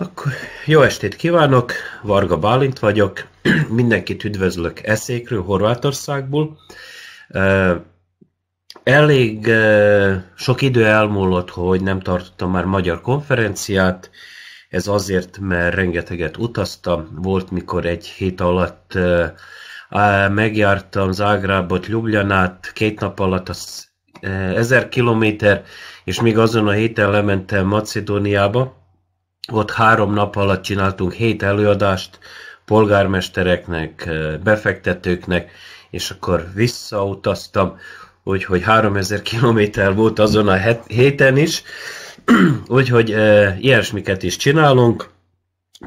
Akkor jó estét kívánok, Varga Bálint vagyok, mindenkit üdvözlök eszékről, Horvátországból. Elég sok idő elmúlott, hogy nem tartottam már magyar konferenciát, ez azért, mert rengeteget utaztam, volt mikor egy hét alatt megjártam Zágrábot, Ljubljanát, két nap alatt az ezer kilométer, és még azon a héten lementem Macedóniába, ott három nap alatt csináltunk hét előadást polgármestereknek, eh, befektetőknek, és akkor visszautaztam, úgyhogy 3000 kilométer volt azon a het- héten is, úgyhogy e, ilyesmiket is csinálunk,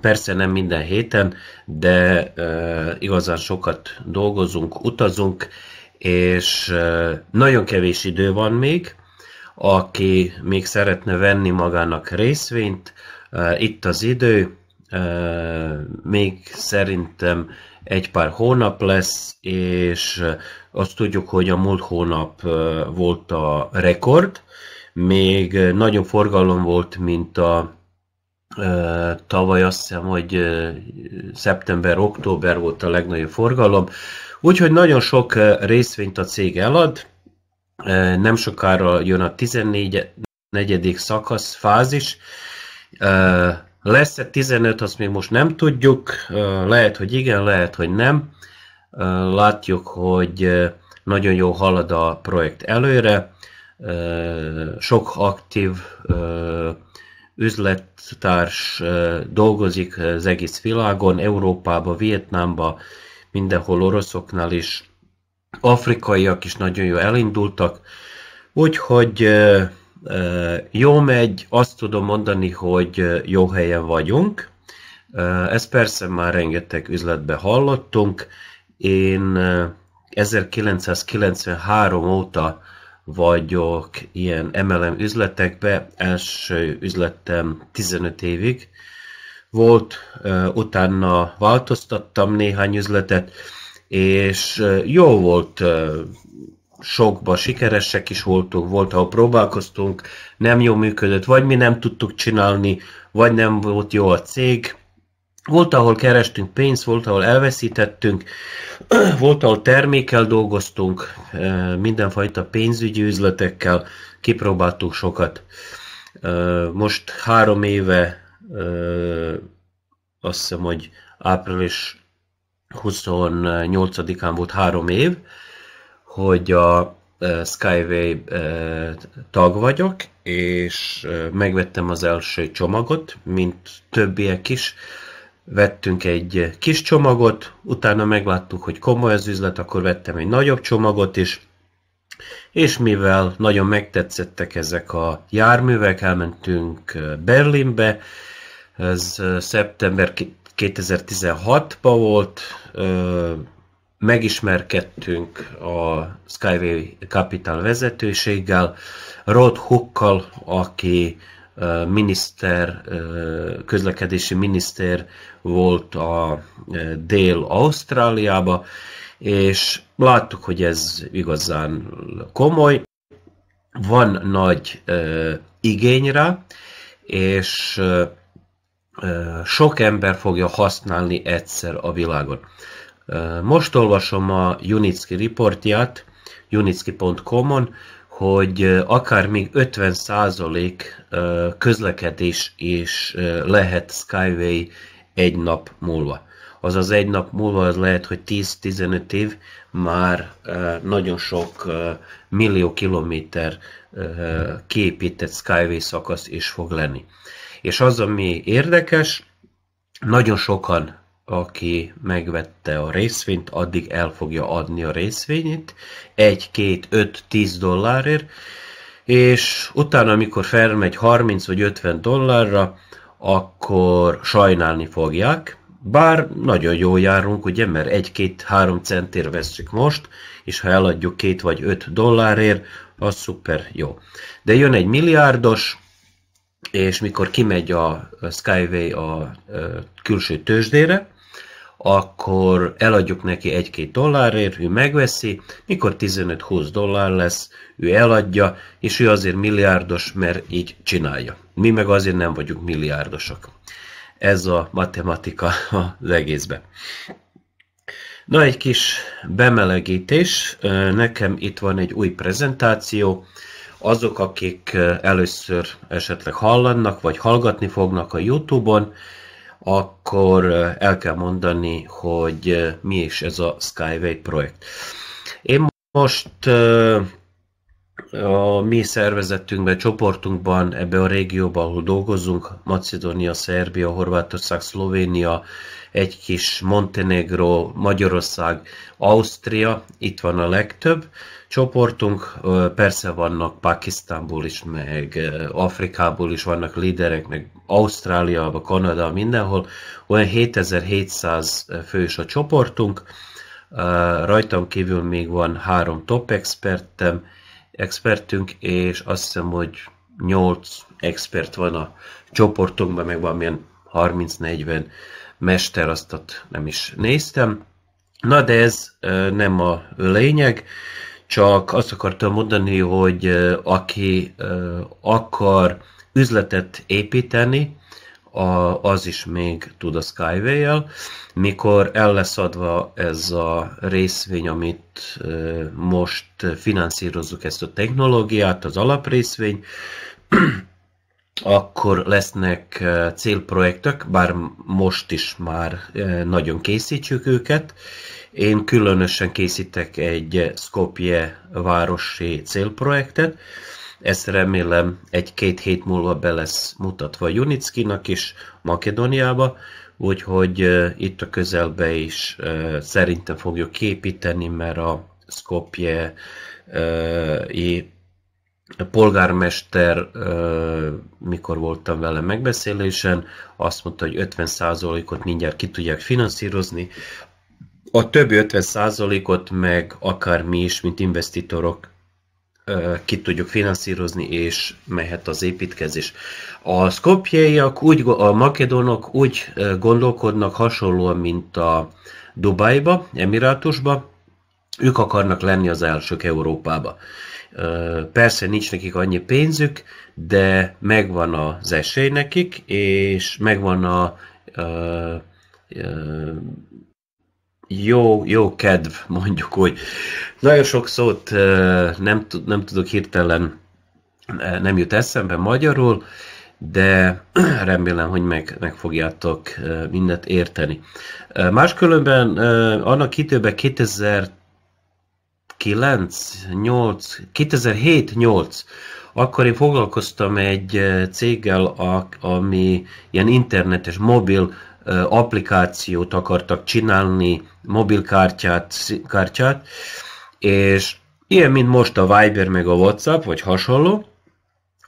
persze nem minden héten, de e, igazán sokat dolgozunk, utazunk, és e, nagyon kevés idő van még, aki még szeretne venni magának részvényt, itt az idő, még szerintem egy pár hónap lesz, és azt tudjuk, hogy a múlt hónap volt a rekord, még nagyobb forgalom volt, mint a tavaly azt hiszem, hogy szeptember-október volt a legnagyobb forgalom, úgyhogy nagyon sok részvényt a cég elad, nem sokára jön a 14. szakasz fázis, lesz-e 15, azt még most nem tudjuk. Lehet, hogy igen, lehet, hogy nem. Látjuk, hogy nagyon jó halad a projekt előre. Sok aktív üzlettárs dolgozik az egész világon, Európába, Vietnámba, mindenhol oroszoknál is, afrikaiak is nagyon jól elindultak, úgyhogy jó megy, azt tudom mondani, hogy jó helyen vagyunk. Ezt persze már rengeteg üzletbe hallottunk. Én 1993 óta vagyok ilyen MLM üzletekbe. Első üzletem 15 évig volt, utána változtattam néhány üzletet, és jó volt sokba sikeresek is voltunk, volt, ahol próbálkoztunk, nem jó működött, vagy mi nem tudtuk csinálni, vagy nem volt jó a cég. Volt, ahol kerestünk pénzt, volt, ahol elveszítettünk, volt, ahol termékkel dolgoztunk, eh, mindenfajta pénzügyi üzletekkel, kipróbáltuk sokat. Eh, most három éve, eh, azt hiszem, hogy április 28-án volt három év, hogy a Skyway tag vagyok, és megvettem az első csomagot, mint többiek is. Vettünk egy kis csomagot, utána megláttuk, hogy komoly az üzlet, akkor vettem egy nagyobb csomagot is, és mivel nagyon megtetszettek ezek a járművek, elmentünk Berlinbe, ez szeptember 2016-ban volt, megismerkedtünk a Skyway Capital vezetőséggel, Rod Hookkal, aki miniszter, közlekedési miniszter volt a Dél-Ausztráliába, és láttuk, hogy ez igazán komoly, van nagy igényre, és sok ember fogja használni egyszer a világon. Most olvasom a Unitsky riportját, unitsky.com-on, hogy akár még 50% közlekedés is lehet Skyway egy nap múlva. Azaz egy nap múlva az lehet, hogy 10-15 év már nagyon sok millió kilométer képített Skyway szakasz is fog lenni. És az, ami érdekes, nagyon sokan aki megvette a részvényt, addig el fogja adni a részvényét, 1, 2, 5, 10 dollárért, és utána, amikor felmegy 30 vagy 50 dollárra, akkor sajnálni fogják, bár nagyon jól járunk, ugye, mert 1-2-3 centért veszük most, és ha eladjuk 2 vagy 5 dollárért, az szuper jó. De jön egy milliárdos, és mikor kimegy a Skyway a külső tőzsdére, akkor eladjuk neki egy-két dollárért, ő megveszi, mikor 15-20 dollár lesz, ő eladja, és ő azért milliárdos, mert így csinálja. Mi meg azért nem vagyunk milliárdosak. Ez a matematika az egészben. Na, egy kis bemelegítés. Nekem itt van egy új prezentáció. Azok, akik először esetleg hallannak, vagy hallgatni fognak a Youtube-on, akkor el kell mondani, hogy mi is ez a Skyway projekt. Én most a mi szervezetünkben, csoportunkban, ebbe a régióban, ahol dolgozunk, Macedónia, Szerbia, Horvátország, Szlovénia, egy kis Montenegro, Magyarország, Ausztria, itt van a legtöbb, csoportunk, persze vannak Pakisztánból is, meg Afrikából is vannak líderek, meg Ausztráliába, Kanada, mindenhol. Olyan 7700 fős a csoportunk, rajtam kívül még van három top expertem, expertünk, és azt hiszem, hogy 8 expert van a csoportunkban, meg valamilyen 30-40 mester, azt ott nem is néztem. Na de ez nem a lényeg. Csak azt akartam mondani, hogy aki akar üzletet építeni, a, az is még tud a Skyway-el. Mikor el lesz adva ez a részvény, amit most finanszírozzuk ezt a technológiát, az alaprészvény, akkor lesznek eh, célprojektek, bár most is már eh, nagyon készítjük őket. Én különösen készítek egy Skopje városi célprojektet, ezt remélem egy-két hét múlva be lesz mutatva Junickinak is Makedóniába, úgyhogy eh, itt a közelbe is szerintem fogjuk képíteni, mert a Skopje a polgármester, mikor voltam vele megbeszélésen, azt mondta, hogy 50%-ot mindjárt ki tudják finanszírozni, a többi 50%-ot meg akár mi is, mint investitorok ki tudjuk finanszírozni, és mehet az építkezés. A szkopjaiak, úgy, a makedonok úgy gondolkodnak hasonlóan, mint a Dubajba, Emirátusba, ők akarnak lenni az elsők Európába. Persze nincs nekik annyi pénzük, de megvan az esély nekik, és megvan a jó, jó kedv, mondjuk úgy. Nagyon sok szót nem, nem tudok hirtelen, nem jut eszembe magyarul, de remélem, hogy meg, meg fogjátok mindent érteni. Máskülönben annak időben 2000 9, 8, 2007-8, akkor én foglalkoztam egy eh, céggel, a, ami ilyen internetes, mobil eh, applikációt akartak csinálni, mobilkártyát, kártyát, és ilyen, mint most a Viber meg a WhatsApp, vagy hasonló,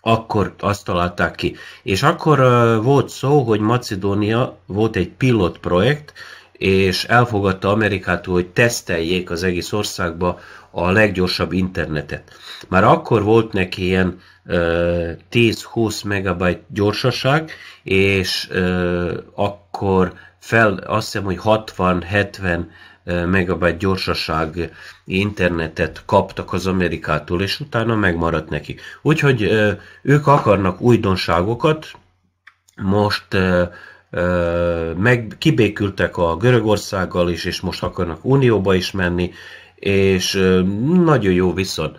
akkor azt találták ki. És akkor uh, volt szó, hogy Macedónia volt egy pilot projekt, és elfogadta Amerikától, hogy teszteljék az egész országba a leggyorsabb internetet. Már akkor volt neki ilyen 10-20 megabyte gyorsaság, és akkor fel, azt hiszem, hogy 60-70 megabyte gyorsaság internetet kaptak az Amerikától, és utána megmaradt neki. Úgyhogy ők akarnak újdonságokat, most meg, kibékültek a Görögországgal is, és most akarnak unióba is menni, és nagyon jó viszont.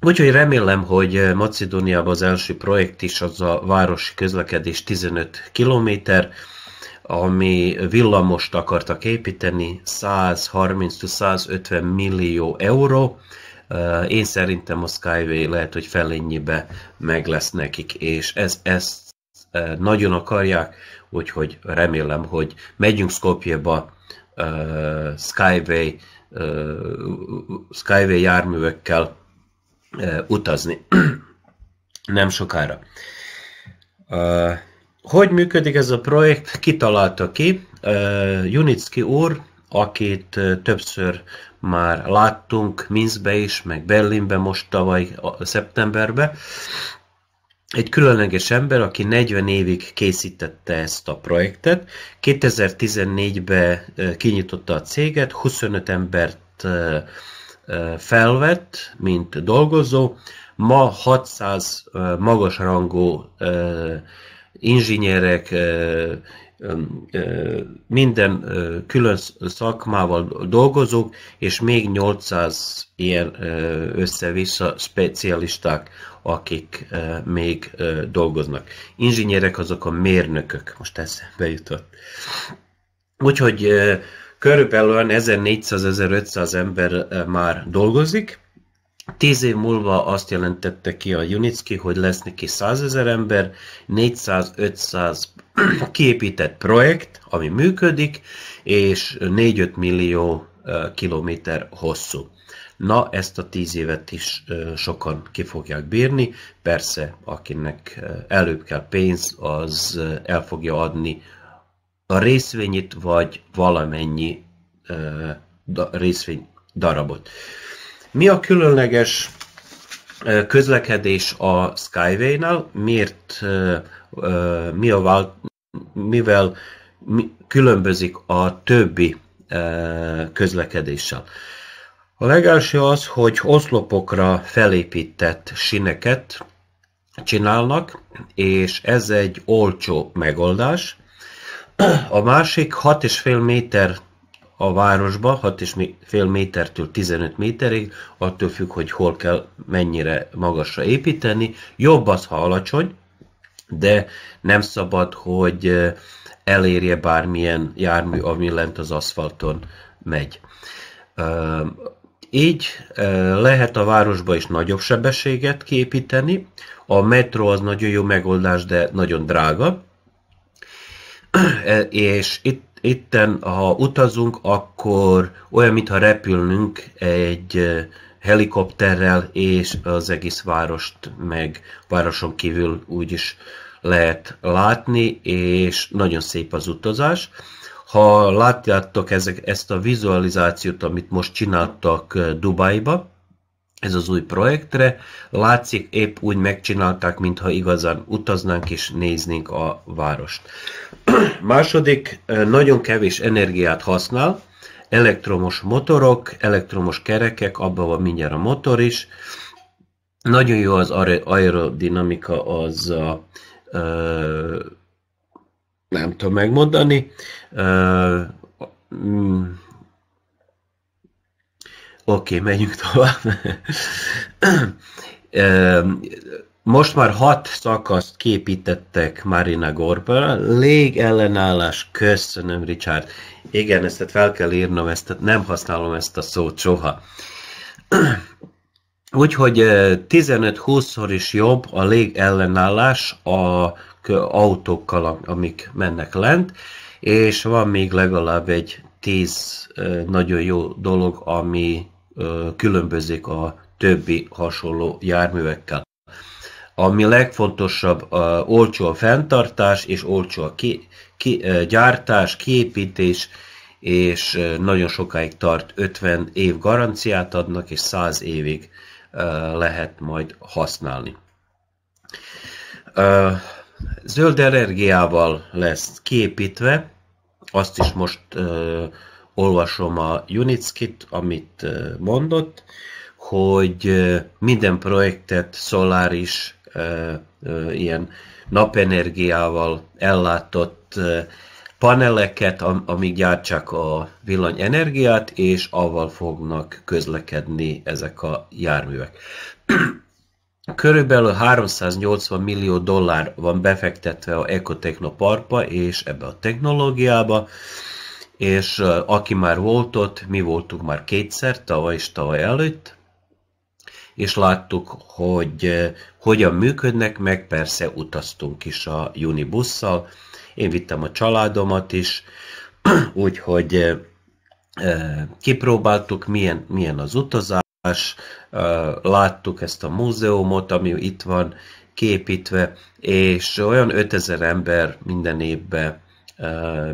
Úgyhogy remélem, hogy Macedóniában az első projekt is az a városi közlekedés 15 kilométer, ami villamost akartak építeni, 130-150 millió euró. Én szerintem a Skyway lehet, hogy felényibe meg lesz nekik, és ez, ezt nagyon akarják, úgyhogy remélem, hogy megyünk Skopjeba Skyway, Skyway járművekkel utazni nem sokára. Hogy működik ez a projekt? Kitalálta ki Junicki úr, akit többször már láttunk Minszbe is, meg Berlinbe most tavaly szeptemberbe egy különleges ember, aki 40 évig készítette ezt a projektet. 2014-ben kinyitotta a céget, 25 embert felvett, mint dolgozó. Ma 600 magas rangú inzsinyerek, minden külön szakmával dolgozók, és még 800 ilyen össze-vissza specialisták akik még dolgoznak. Inzsinyerek azok a mérnökök, most eszembe jutott. Úgyhogy körülbelül 1400-1500 ember már dolgozik, Tíz év múlva azt jelentette ki a Junicki, hogy lesz neki 100 ezer ember, 400-500 kiépített projekt, ami működik, és 4-5 millió kilométer hosszú. Na, ezt a tíz évet is sokan ki fogják bírni. Persze, akinek előbb kell pénz, az el fogja adni a részvényit, vagy valamennyi részvény darabot. Mi a különleges közlekedés a Skyway-nál? Miért, mi a vált, mivel különbözik a többi közlekedéssel? A legelső az, hogy oszlopokra felépített sineket csinálnak, és ez egy olcsó megoldás. A másik 6,5 méter a városba, 6,5 métertől 15 méterig, attól függ, hogy hol kell mennyire magasra építeni. Jobb az, ha alacsony, de nem szabad, hogy elérje bármilyen jármű, ami lent az aszfalton megy. Így e, lehet a városba is nagyobb sebességet képíteni A metró az nagyon jó megoldás, de nagyon drága. E, és itt itten, ha utazunk, akkor olyan, mintha repülnünk egy e, helikopterrel, és az egész várost meg városon kívül úgyis lehet látni, és nagyon szép az utazás. Ha látjátok ezek, ezt a vizualizációt, amit most csináltak eh, Dubajba, ez az új projektre, látszik épp úgy megcsinálták, mintha igazán utaznánk és néznénk a várost. Második, eh, nagyon kevés energiát használ, elektromos motorok, elektromos kerekek, abban van mindjárt a motor is. Nagyon jó az aerodinamika, az a, a eh, nem tudom megmondani. Uh, Oké, okay, menjünk tovább. Most már hat szakaszt képítettek Marina Lég Légellenállás, köszönöm, Richard. Igen, ezt fel kell írnom, ezt nem használom ezt a szót soha. Úgyhogy 15-20-szor is jobb a légellenállás a autókkal, amik mennek lent, és van még legalább egy tíz nagyon jó dolog, ami különbözik a többi hasonló járművekkel. Ami legfontosabb, olcsó a fenntartás, és olcsó a ki, ki, gyártás, kiépítés, és nagyon sokáig tart, 50 év garanciát adnak, és 100 évig lehet majd használni zöld energiával lesz kiépítve, azt is most ö, olvasom a Unitskit, amit ö, mondott, hogy ö, minden projektet szoláris ö, ö, ilyen napenergiával ellátott ö, paneleket, am, amik gyártsák a villanyenergiát, és avval fognak közlekedni ezek a járművek. Körülbelül 380 millió dollár van befektetve a Ecotechno Parkba és ebbe a technológiába, és aki már volt ott, mi voltunk már kétszer, tavaly és tavaly előtt, és láttuk, hogy hogyan működnek, meg persze utaztunk is a júni busszal, én vittem a családomat is, úgyhogy kipróbáltuk, milyen, milyen az utazás, más, láttuk ezt a múzeumot, ami itt van képítve, és olyan 5000 ember minden évben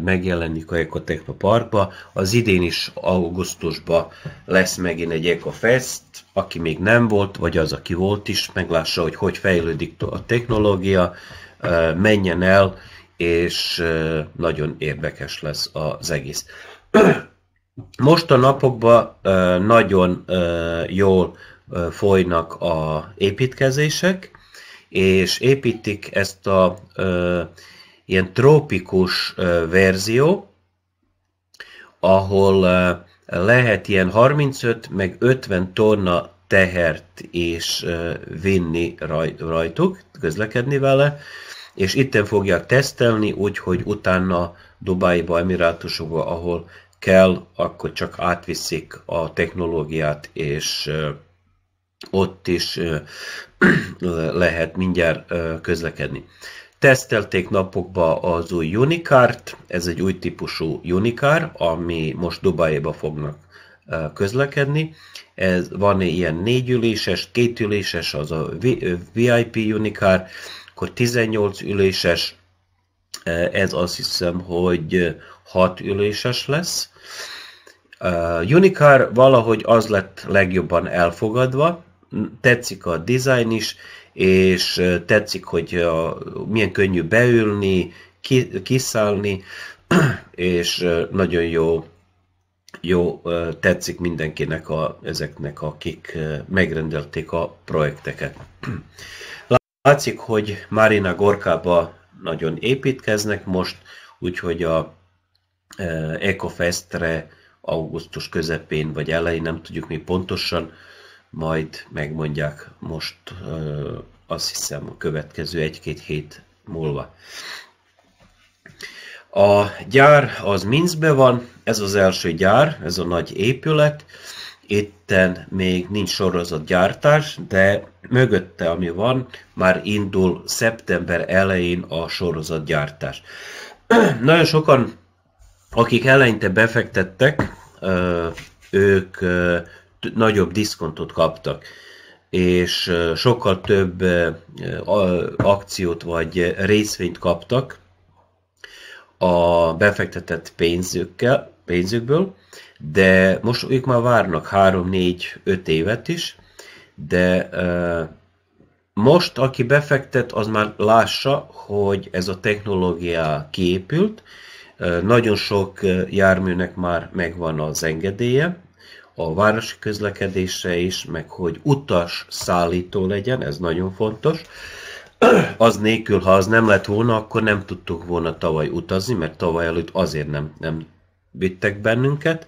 megjelenik a Ekotechno Parkba. Az idén is augusztusban lesz megint egy Ecofest, aki még nem volt, vagy az, aki volt is, meglássa, hogy hogy fejlődik a technológia, menjen el, és nagyon érdekes lesz az egész. Most a napokban nagyon jól folynak a építkezések, és építik ezt a ilyen trópikus verzió, ahol lehet ilyen 35 meg 50 tonna tehert és vinni rajtuk, közlekedni vele, és itten fogják tesztelni, úgyhogy utána Dubájba, Emirátusokba, ahol kell, akkor csak átviszik a technológiát, és ott is lehet mindjárt közlekedni. Tesztelték napokba az új Unicart, ez egy új típusú Unicar, ami most Dubajéba fognak közlekedni. Ez, van ilyen négyüléses, kétüléses, az a VIP Unicar, akkor 18 üléses, ez azt hiszem, hogy hat üléses lesz. Uh, Unicar valahogy az lett legjobban elfogadva, tetszik a design is, és tetszik, hogy a, milyen könnyű beülni, ki, kiszállni, és nagyon jó, jó tetszik mindenkinek a, ezeknek, akik megrendelték a projekteket. Látszik, hogy Marina Gorkába nagyon építkeznek most, úgyhogy a Ecofestre eh, augusztus közepén vagy elején, nem tudjuk mi pontosan, majd megmondják most eh, azt hiszem a következő egy-két hét múlva. A gyár az Minzbe van, ez az első gyár, ez a nagy épület, itten még nincs sorozatgyártás, de mögötte, ami van, már indul szeptember elején a sorozatgyártás. Nagyon sokan akik eleinte befektettek, ők nagyobb diszkontot kaptak, és sokkal több akciót vagy részvényt kaptak a befektetett pénzükkel, pénzükből, de most ők már várnak 3-4-5 évet is, de most, aki befektet, az már lássa, hogy ez a technológia kiépült, nagyon sok járműnek már megvan az engedélye, a városi közlekedése is, meg hogy utas szállító legyen, ez nagyon fontos. Az nélkül, ha az nem lett volna, akkor nem tudtuk volna tavaly utazni, mert tavaly előtt azért nem, nem vittek bennünket.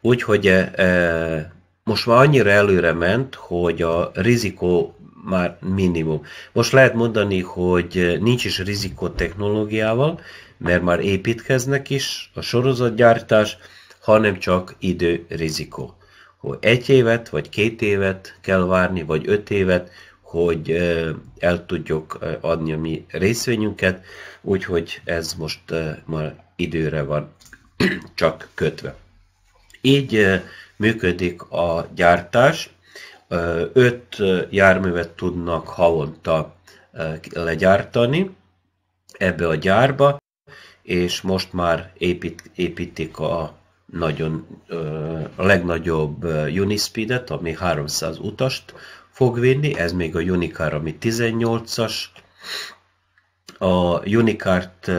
Úgyhogy e, e most már annyira előre ment, hogy a rizikó már minimum. Most lehet mondani, hogy nincs is rizikó technológiával, mert már építkeznek is a sorozatgyártás, hanem csak idő rizikó. Hogy egy évet, vagy két évet kell várni, vagy öt évet, hogy el tudjuk adni a mi részvényünket, úgyhogy ez most már időre van csak kötve. Így működik a gyártás, öt járművet tudnak havonta legyártani ebbe a gyárba, és most már épít, építik a nagyon a legnagyobb Unispeed-et, ami 300 utast fog vinni, ez még a Unicar, ami 18-as. A Unicart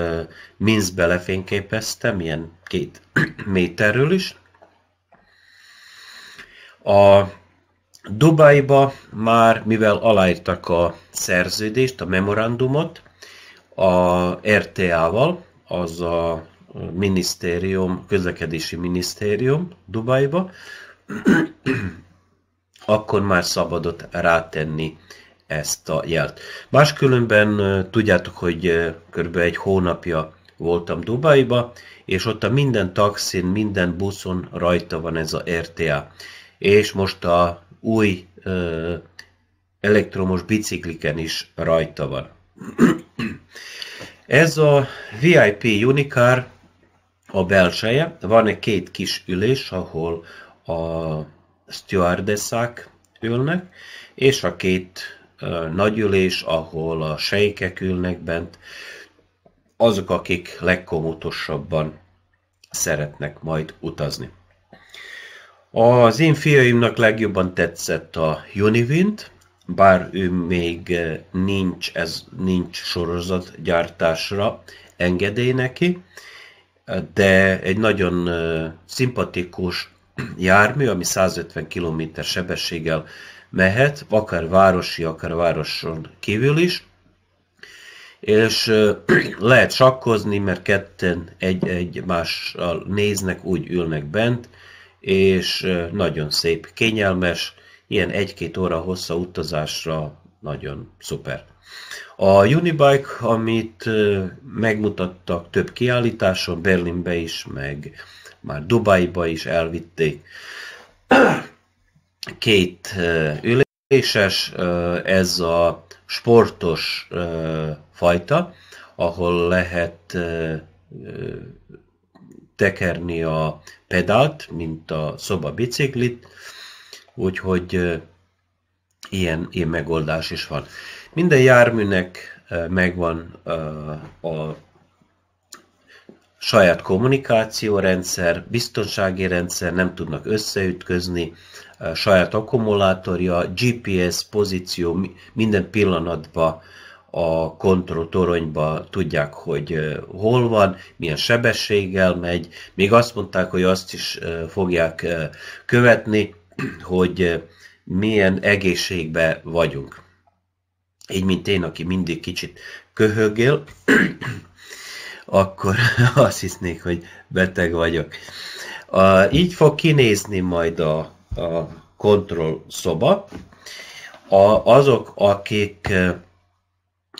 Minszbe belefényképeztem, ilyen két méterről is. A Dubajba már, mivel aláírtak a szerződést, a memorandumot a RTA-val, az a minisztérium, közlekedési minisztérium Dubajba, akkor már szabadott rátenni ezt a jelt. Máskülönben tudjátok, hogy kb. egy hónapja voltam Dubajba, és ott a minden taxin, minden buszon rajta van ez a RTA. És most a új ö, elektromos bicikliken is rajta van. Ez a VIP Unicar a belseje, van egy két kis ülés, ahol a stewardessák ülnek, és a két nagy ülés, ahol a sejkek ülnek bent, azok, akik legkomutosabban szeretnek majd utazni. Az én fiaimnak legjobban tetszett a Univint, bár ő még eh, nincs, ez nincs sorozatgyártásra engedély neki, de egy nagyon eh, szimpatikus jármű, ami 150 km sebességgel mehet, akár városi, akár városon kívül is, és eh, lehet sakkozni, mert ketten egy egymással néznek, úgy ülnek bent, és nagyon szép, kényelmes, ilyen egy-két óra hossza utazásra nagyon szuper. A Unibike, amit megmutattak több kiállításon, Berlinbe is, meg már Dubaiba is elvitték. Két üléses, ez a sportos fajta, ahol lehet tekerni a pedált, mint a szoba biciklit, úgyhogy ilyen, ilyen megoldás is van. Minden járműnek megvan a saját rendszer, biztonsági rendszer, nem tudnak összeütközni, saját akkumulátorja, GPS pozíció, minden pillanatban a kontrolltoronyba tudják, hogy hol van, milyen sebességgel megy. Még azt mondták, hogy azt is fogják követni, hogy eh, milyen egészségbe vagyunk. Így, mint én, aki mindig kicsit köhögél, akkor azt hisznék, hogy beteg vagyok. A, így fog kinézni majd a, a kontroll szoba. A, azok, akik eh,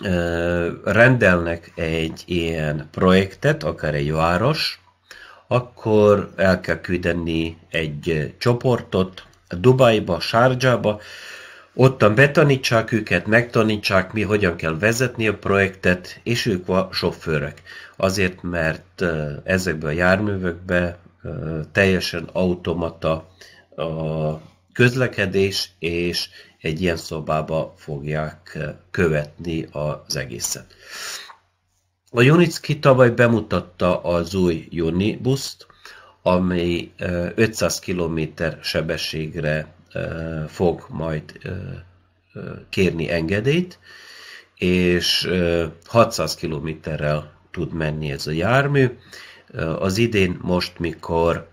eh, rendelnek egy ilyen projektet, akár egy város, akkor el kell küldeni egy csoportot, Dubajba, Sárgyába, ottan betanítsák őket, megtanítsák mi, hogyan kell vezetni a projektet, és ők a sofőrök. Azért, mert ezekbe a járművekbe teljesen automata a közlekedés, és egy ilyen szobába fogják követni az egészet. A Junicki tavaly bemutatta az új buszt ami 500 km sebességre fog majd kérni engedélyt, és 600 kilométerrel tud menni ez a jármű. Az idén most, mikor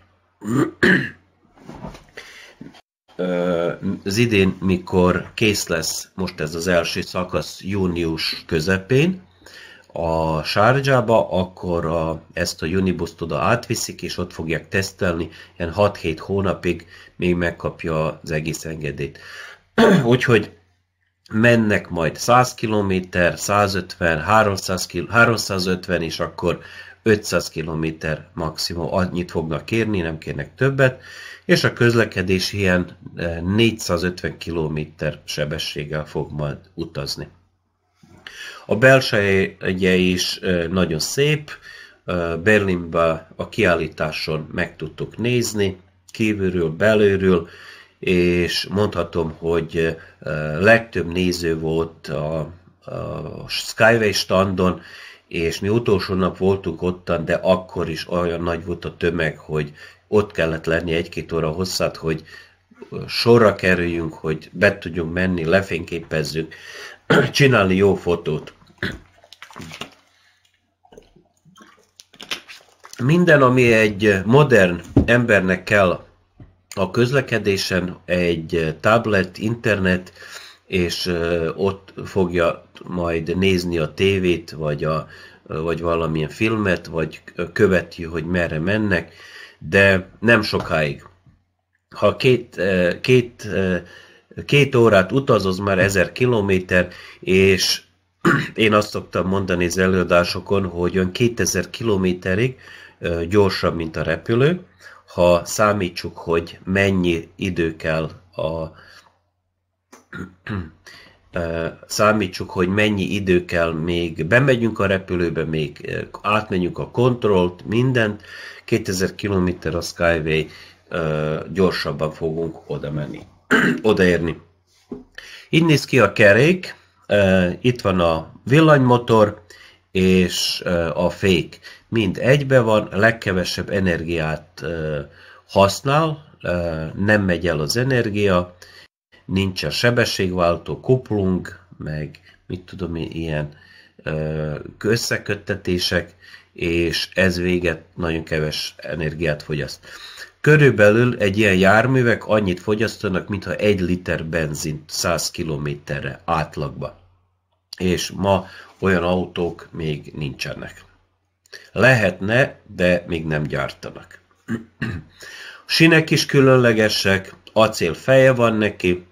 az idén, mikor kész lesz most ez az első szakasz június közepén, a sárgyába, akkor a, ezt a Unibuszt oda átviszik, és ott fogják tesztelni, ilyen 6-7 hónapig még megkapja az egész engedélyt. Úgyhogy mennek majd 100 km, 150, 300 km, 350, és akkor 500 km maximum, annyit fognak kérni, nem kérnek többet, és a közlekedés ilyen 450 eh, km sebességgel fog majd utazni. A belseje is nagyon szép, Berlinbe a kiállításon meg tudtuk nézni, kívülről, belülről, és mondhatom, hogy legtöbb néző volt a, Skyway standon, és mi utolsó nap voltunk ottan, de akkor is olyan nagy volt a tömeg, hogy ott kellett lenni egy-két óra hosszát, hogy sorra kerüljünk, hogy be tudjunk menni, lefényképezzük, csinálni jó fotót. minden, ami egy modern embernek kell a közlekedésen, egy tablet, internet, és ott fogja majd nézni a tévét, vagy, a, vagy valamilyen filmet, vagy követi, hogy merre mennek, de nem sokáig. Ha két, két, két órát az már ezer kilométer, és én azt szoktam mondani az előadásokon, hogy olyan 2000 kilométerig gyorsabb, mint a repülő. Ha számítsuk, hogy mennyi idő kell a számítsuk, hogy mennyi idő kell még, bemegyünk a repülőbe, még átmenjünk a kontrollt, mindent, 2000 km a Skyway gyorsabban fogunk oda menni, odaérni. Így néz ki a kerék, itt van a villanymotor és a fék mind egybe van, legkevesebb energiát használ, nem megy el az energia, nincs a sebességváltó, kuplung, meg mit tudom én, ilyen összeköttetések, és ez véget nagyon keves energiát fogyaszt. Körülbelül egy ilyen járművek annyit fogyasztanak, mintha egy liter benzint 100 kilométerre átlagba. És ma olyan autók még nincsenek. Lehetne, de még nem gyártanak. A sinek is különlegesek, acél feje van neki,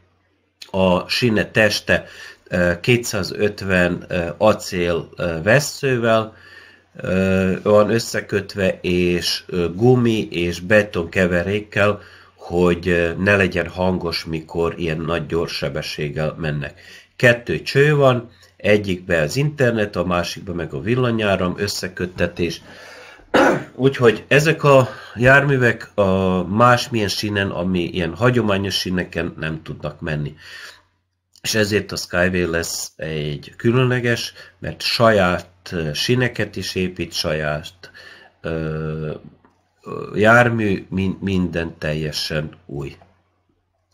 a sine teste 250 e, e, acél e, vesszővel van összekötve, és gumi és beton keverékkel, hogy ne legyen hangos, mikor ilyen nagy sebességgel mennek. Kettő cső van, Egyikbe az internet, a másikba meg a villanyáram összeköttetés. Úgyhogy ezek a járművek a másmilyen sínen, ami ilyen hagyományos síneken nem tudnak menni. És ezért a Skyway lesz egy különleges, mert saját síneket is épít, saját ö, jármű, minden teljesen új.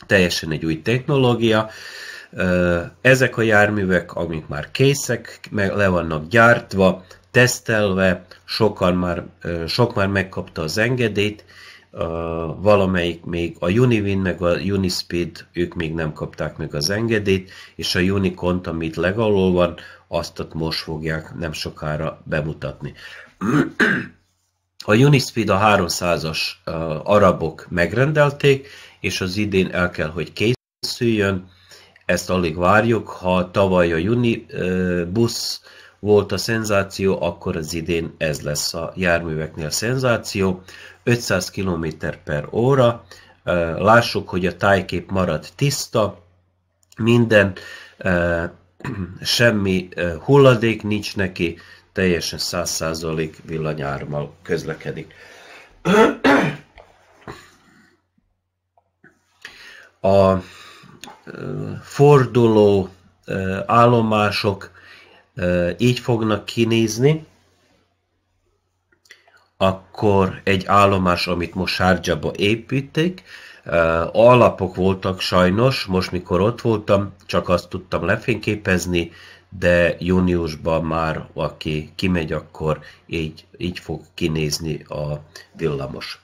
Teljesen egy új technológia. Ezek a járművek, amik már készek, meg le vannak gyártva, tesztelve, sokan már, sok már megkapta az engedélyt, valamelyik még a Univin meg a Unispeed, ők még nem kapták meg az engedélyt, és a Unicont, amit legalul van, azt ott most fogják nem sokára bemutatni. A Unispeed a 300-as arabok megrendelték, és az idén el kell, hogy készüljön. Ezt alig várjuk, ha tavaly a busz volt a szenzáció, akkor az idén ez lesz a járműveknél a szenzáció. 500 km per óra, lássuk, hogy a tájkép marad tiszta, minden, semmi hulladék nincs neki, teljesen 100% villanyármal közlekedik. A forduló állomások így fognak kinézni, akkor egy állomás, amit most Sárgyaba építik, alapok voltak sajnos, most mikor ott voltam, csak azt tudtam lefényképezni, de júniusban már, aki kimegy, akkor így, így fog kinézni a villamos,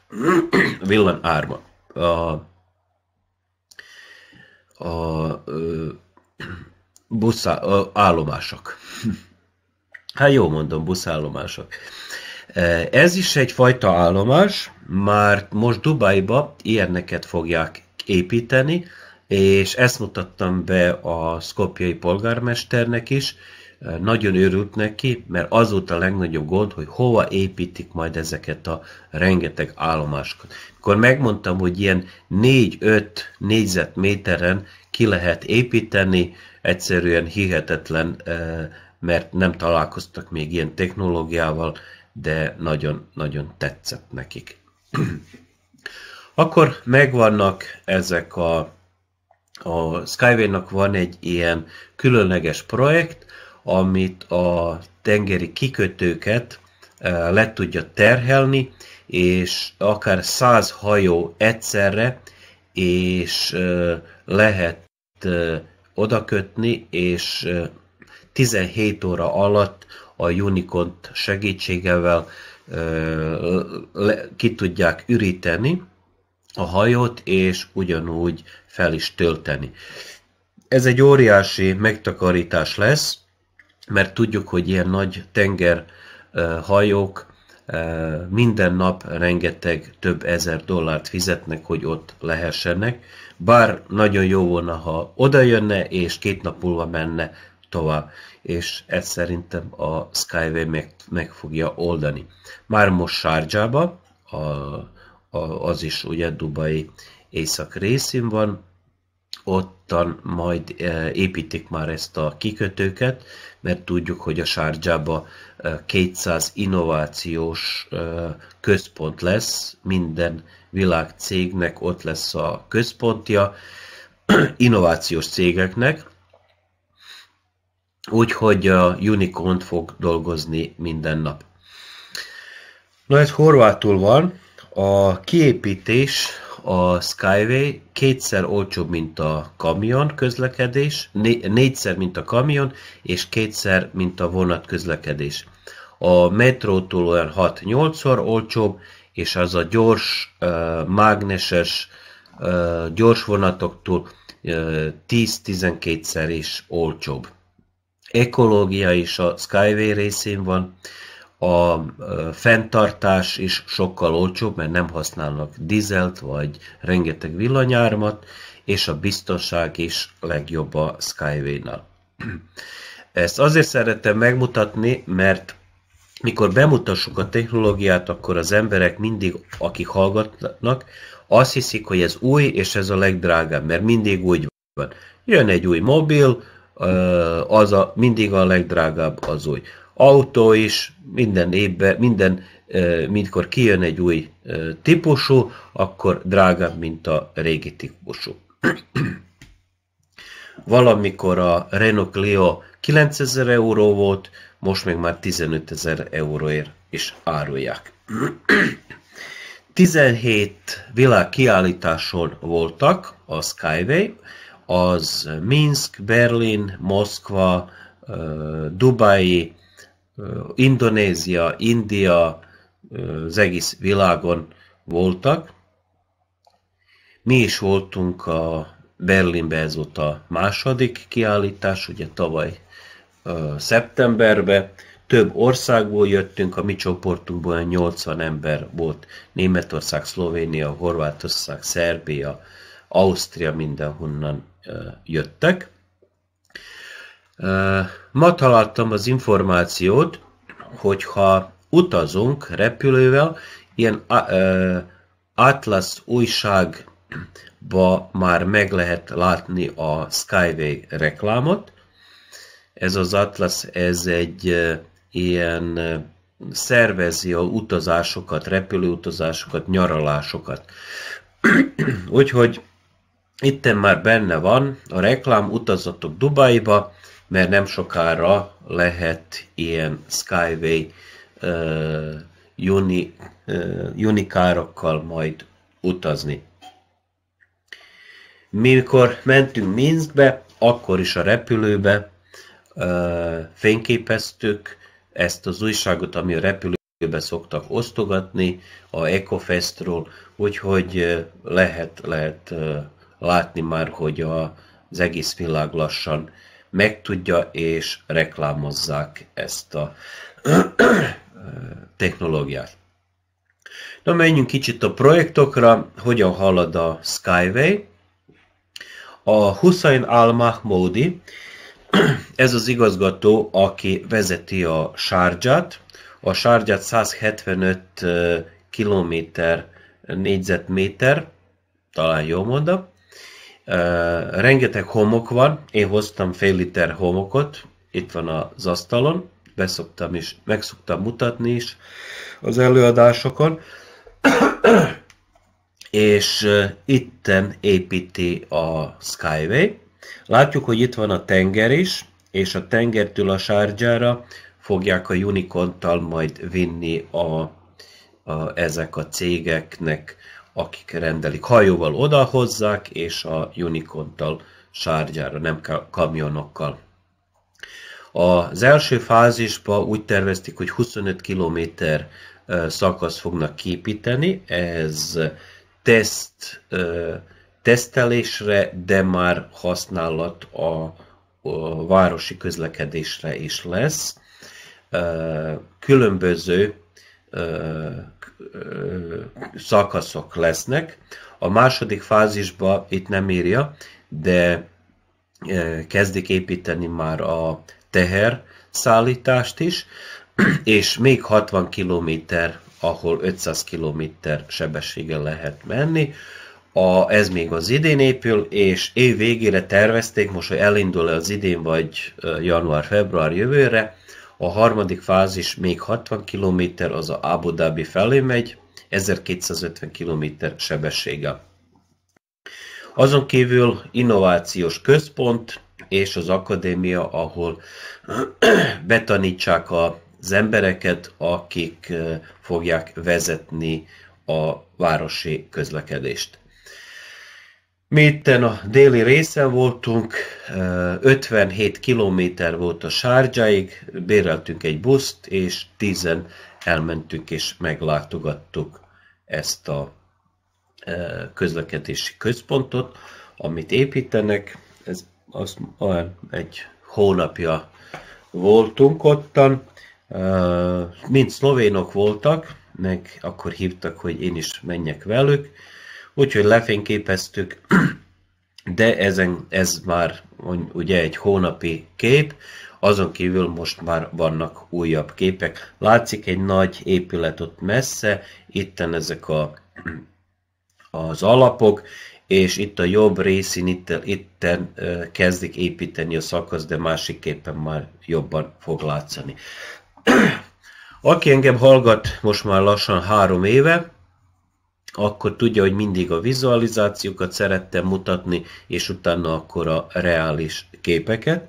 árma. A a buszállomások. Hát jó mondom, buszállomások. E, ez is egyfajta állomás, már most Dubajba ilyeneket fogják építeni, és ezt mutattam be a szkopjai polgármesternek is, nagyon örült neki, mert az volt a legnagyobb gond, hogy hova építik majd ezeket a rengeteg állomásokat. Akkor megmondtam, hogy ilyen 4-5 négyzetméteren ki lehet építeni, egyszerűen hihetetlen, eh, mert nem találkoztak még ilyen technológiával, de nagyon-nagyon tetszett nekik. Akkor megvannak ezek a, a Skyway-nak van egy ilyen különleges projekt, amit a tengeri kikötőket eh, le tudja terhelni, és akár száz hajó egyszerre, és eh, lehet eh, odakötni, és 17 óra alatt a Unicont segítségevel ki tudják üríteni a hajót, és ugyanúgy fel is tölteni. Ez egy óriási megtakarítás lesz, mert tudjuk, hogy ilyen nagy tenger hajók minden nap rengeteg több ezer dollárt fizetnek, hogy ott lehessenek, bár nagyon jó volna, ha oda jönne, és két nap múlva menne tovább, és ezt szerintem a Skyway meg, meg fogja oldani. Már most Sárgyába, a, a, az is ugye Dubai észak részén van, ottan majd építik már ezt a kikötőket, mert tudjuk, hogy a Sárgyába 200 innovációs központ lesz, minden világ cégnek ott lesz a központja, innovációs cégeknek, úgyhogy a Unicorn fog dolgozni minden nap. Na ez horvátul van, a kiépítés a Skyway kétszer olcsóbb, mint a kamion közlekedés, né- négyszer, mint a kamion, és kétszer, mint a vonat közlekedés. A metrótól olyan 6-8-szor olcsóbb, és az a gyors, mágneses, gyors vonatoktól 10-12-szer is olcsóbb. Ekológia is a Skyway részén van, a fenntartás is sokkal olcsóbb, mert nem használnak dizelt vagy rengeteg villanyármat, és a biztonság is legjobb a Skyway-nál. Ezt azért szerettem megmutatni, mert mikor bemutassuk a technológiát, akkor az emberek mindig, akik hallgatnak, azt hiszik, hogy ez új, és ez a legdrágább, mert mindig úgy van. Jön egy új mobil, az a, mindig a legdrágább az új autó is minden évben, minden, mintkor kijön egy új típusú, akkor drágább, mint a régi típusú. Valamikor a Renault Clio 9000 euró volt, most még már 15000 euróért is árulják. 17 világkiállításon voltak a Skyway, az Minsk, Berlin, Moszkva, Dubai, Indonézia, India, az egész világon voltak. Mi is voltunk a Berlinbe, ez volt a második kiállítás, ugye tavaly szeptemberbe. Több országból jöttünk, a mi csoportunkból 80 ember volt. Németország, Szlovénia, Horvátország, Szerbia, Ausztria mindenhonnan jöttek. Ma találtam az információt, hogyha utazunk repülővel, ilyen Atlas újságba már meg lehet látni a Skyway reklámot. Ez az Atlas, ez egy ilyen szervezi a utazásokat, repülőutazásokat, nyaralásokat. Úgyhogy itten már benne van a reklám, utazatok Dubaiba, mert nem sokára lehet ilyen Skyway uh, unikárokkal uh, majd utazni. Mikor mentünk Minskbe, akkor is a repülőbe uh, fényképeztük ezt az újságot, ami a repülőbe szoktak osztogatni, a Ecofestról, úgyhogy lehet, lehet uh, látni már, hogy a, az egész világ lassan uh, megtudja és reklámozzák ezt a technológiát. Na menjünk kicsit a projektokra, hogyan halad a Skyway. A Hussein Al-Mahmoudi, ez az igazgató, aki vezeti a sárgyát. A sárgyát 175 km négyzetméter, talán jól mondom, rengeteg homok van, én hoztam fél liter homokot, itt van az asztalon, beszoktam is, meg szoktam mutatni is az előadásokon, és itten építi a Skyway. Látjuk, hogy itt van a tenger is, és a tengertől a sárgyára fogják a Unicontal majd vinni a, a, ezek a cégeknek akik rendelik. Hajóval odahozzák, és a Unicontal sárgyára, nem kamionokkal. Az első fázisba úgy tervezték, hogy 25 km szakasz fognak képíteni, ez teszt, tesztelésre, de már használat a városi közlekedésre is lesz. Különböző szakaszok lesznek. A második fázisba itt nem írja, de kezdik építeni már a teher szállítást is, és még 60 km, ahol 500 km sebességgel lehet menni. A, ez még az idén épül, és év végére tervezték, most hogy elindul az idén, vagy január-február jövőre, a harmadik fázis még 60 km az a Abu Dhabi felé megy, 1250 km sebessége. Azon kívül innovációs központ és az akadémia, ahol betanítsák az embereket, akik eh, fogják vezetni a városi közlekedést. Mi itten a déli részen voltunk, 57 kilométer volt a Sárgyáig, béreltünk egy buszt, és tízen elmentünk és meglátogattuk ezt a közlekedési központot, amit építenek. Ez az, olyan egy hónapja voltunk ottan, mind szlovénok voltak, meg akkor hívtak, hogy én is menjek velük, úgyhogy lefényképeztük, de ezen, ez már ugye egy hónapi kép, azon kívül most már vannak újabb képek. Látszik egy nagy épület ott messze, itten ezek a, az alapok, és itt a jobb részén itt, itten kezdik építeni a szakasz, de másik képen már jobban fog látszani. Aki engem hallgat most már lassan három éve, akkor tudja, hogy mindig a vizualizációkat szerettem mutatni, és utána akkor a reális képeket.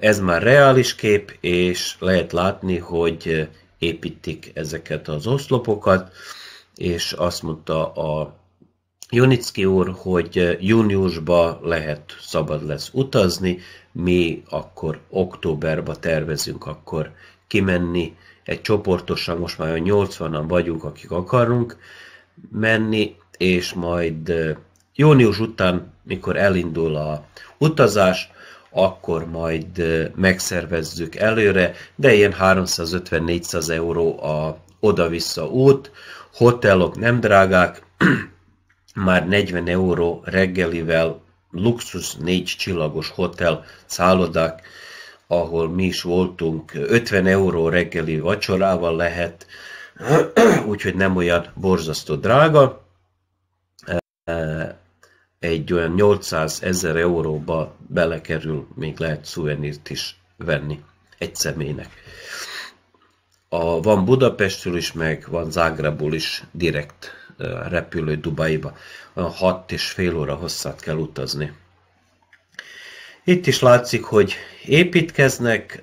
Ez már reális kép, és lehet látni, hogy építik ezeket az oszlopokat, és azt mondta a Junicki úr, hogy júniusban lehet, szabad lesz utazni, mi akkor októberba tervezünk akkor kimenni, egy csoportosan, most már 80-an vagyunk, akik akarunk, menni, és majd június után, mikor elindul a utazás, akkor majd megszervezzük előre, de ilyen 350-400 euró a oda-vissza út, hotelok nem drágák, már 40 euró reggelivel luxus négy csillagos hotel szállodák, ahol mi is voltunk, 50 euró reggeli vacsorával lehet úgyhogy nem olyan borzasztó drága. Egy olyan 800 ezer euróba belekerül, még lehet szuvenírt is venni egy személynek. A, van Budapestről is, meg van Zágrából is direkt repülő Dubaiba. Olyan 6 és fél óra hosszát kell utazni. Itt is látszik, hogy építkeznek,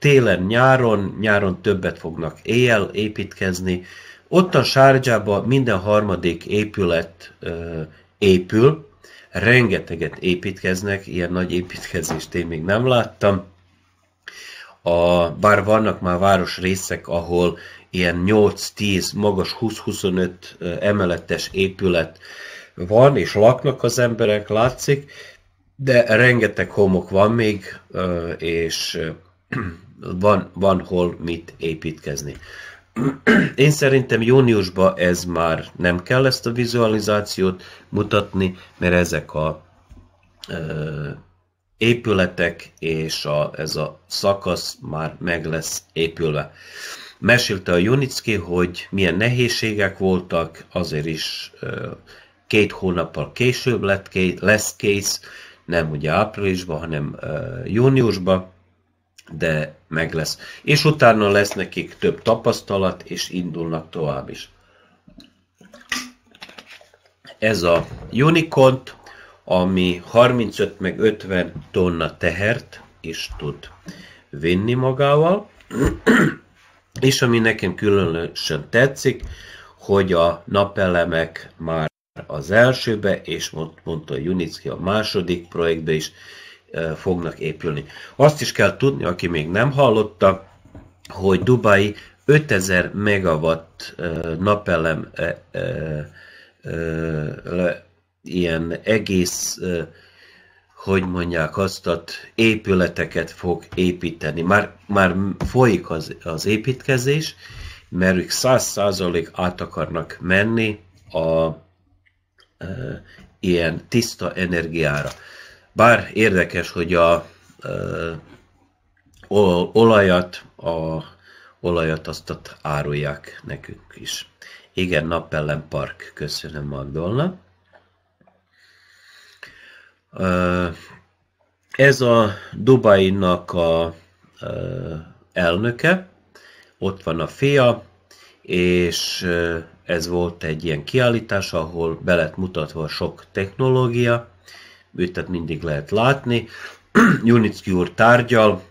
télen, nyáron, nyáron többet fognak éjjel építkezni. Ott a Sárgyában minden harmadik épület ö, épül, rengeteget építkeznek, ilyen nagy építkezést én még nem láttam. A, bár vannak már városrészek, ahol ilyen 8-10, magas 20-25 emeletes épület van, és laknak az emberek, látszik, de rengeteg homok van még, és van, van hol mit építkezni. Én szerintem júniusban ez már nem kell ezt a vizualizációt mutatni, mert ezek a ö, épületek és a, ez a szakasz már meg lesz épülve. Mesélte a Junicki, hogy milyen nehézségek voltak, azért is ö, két hónappal később lett, ké, lesz kész, nem ugye áprilisban, hanem ö, júniusban, de meg lesz. És utána lesz nekik több tapasztalat, és indulnak tovább is. Ez a unicorn ami 35 meg 50 tonna tehert is tud vinni magával, és ami nekem különösen tetszik, hogy a napelemek már az elsőbe, és mondta Junicki a második projektbe is fognak épülni. Azt is kell tudni, aki még nem hallotta, hogy Dubai 5000 megawatt napelem ilyen egész, hogy mondják aztat, épületeket fog építeni. Már, már folyik az, az építkezés, mert ők száz százalék át akarnak menni a a ilyen tiszta energiára. Bár érdekes, hogy a ö, olajat, a olajat azt ott árulják nekünk is. Igen, Napellen Park. Köszönöm, Magdolna. Ö, ez a Dubainak a ö, elnöke, ott van a fia, és ez volt egy ilyen kiállítás, ahol belet mutatva sok technológia, őt tehát mindig lehet látni. Junicki úr tárgyal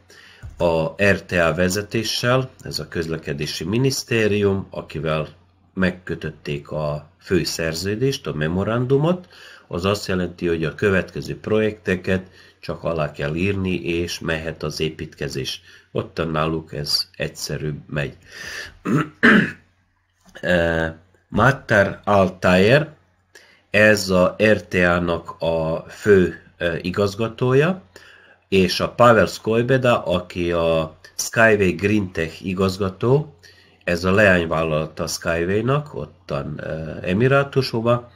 a RTA vezetéssel, ez a közlekedési minisztérium, akivel megkötötték a főszerződést, a memorandumot, az azt jelenti, hogy a következő projekteket csak alá kell írni, és mehet az építkezés. Ott náluk ez egyszerűbb megy. Matter eh, Altair ez a RTA-nak a fő e, igazgatója, és a Pavel Skojbeda, aki a Skyway Green Tech igazgató, ez a leányvállalat a Skyway-nak, ottan e, Emirátusokban,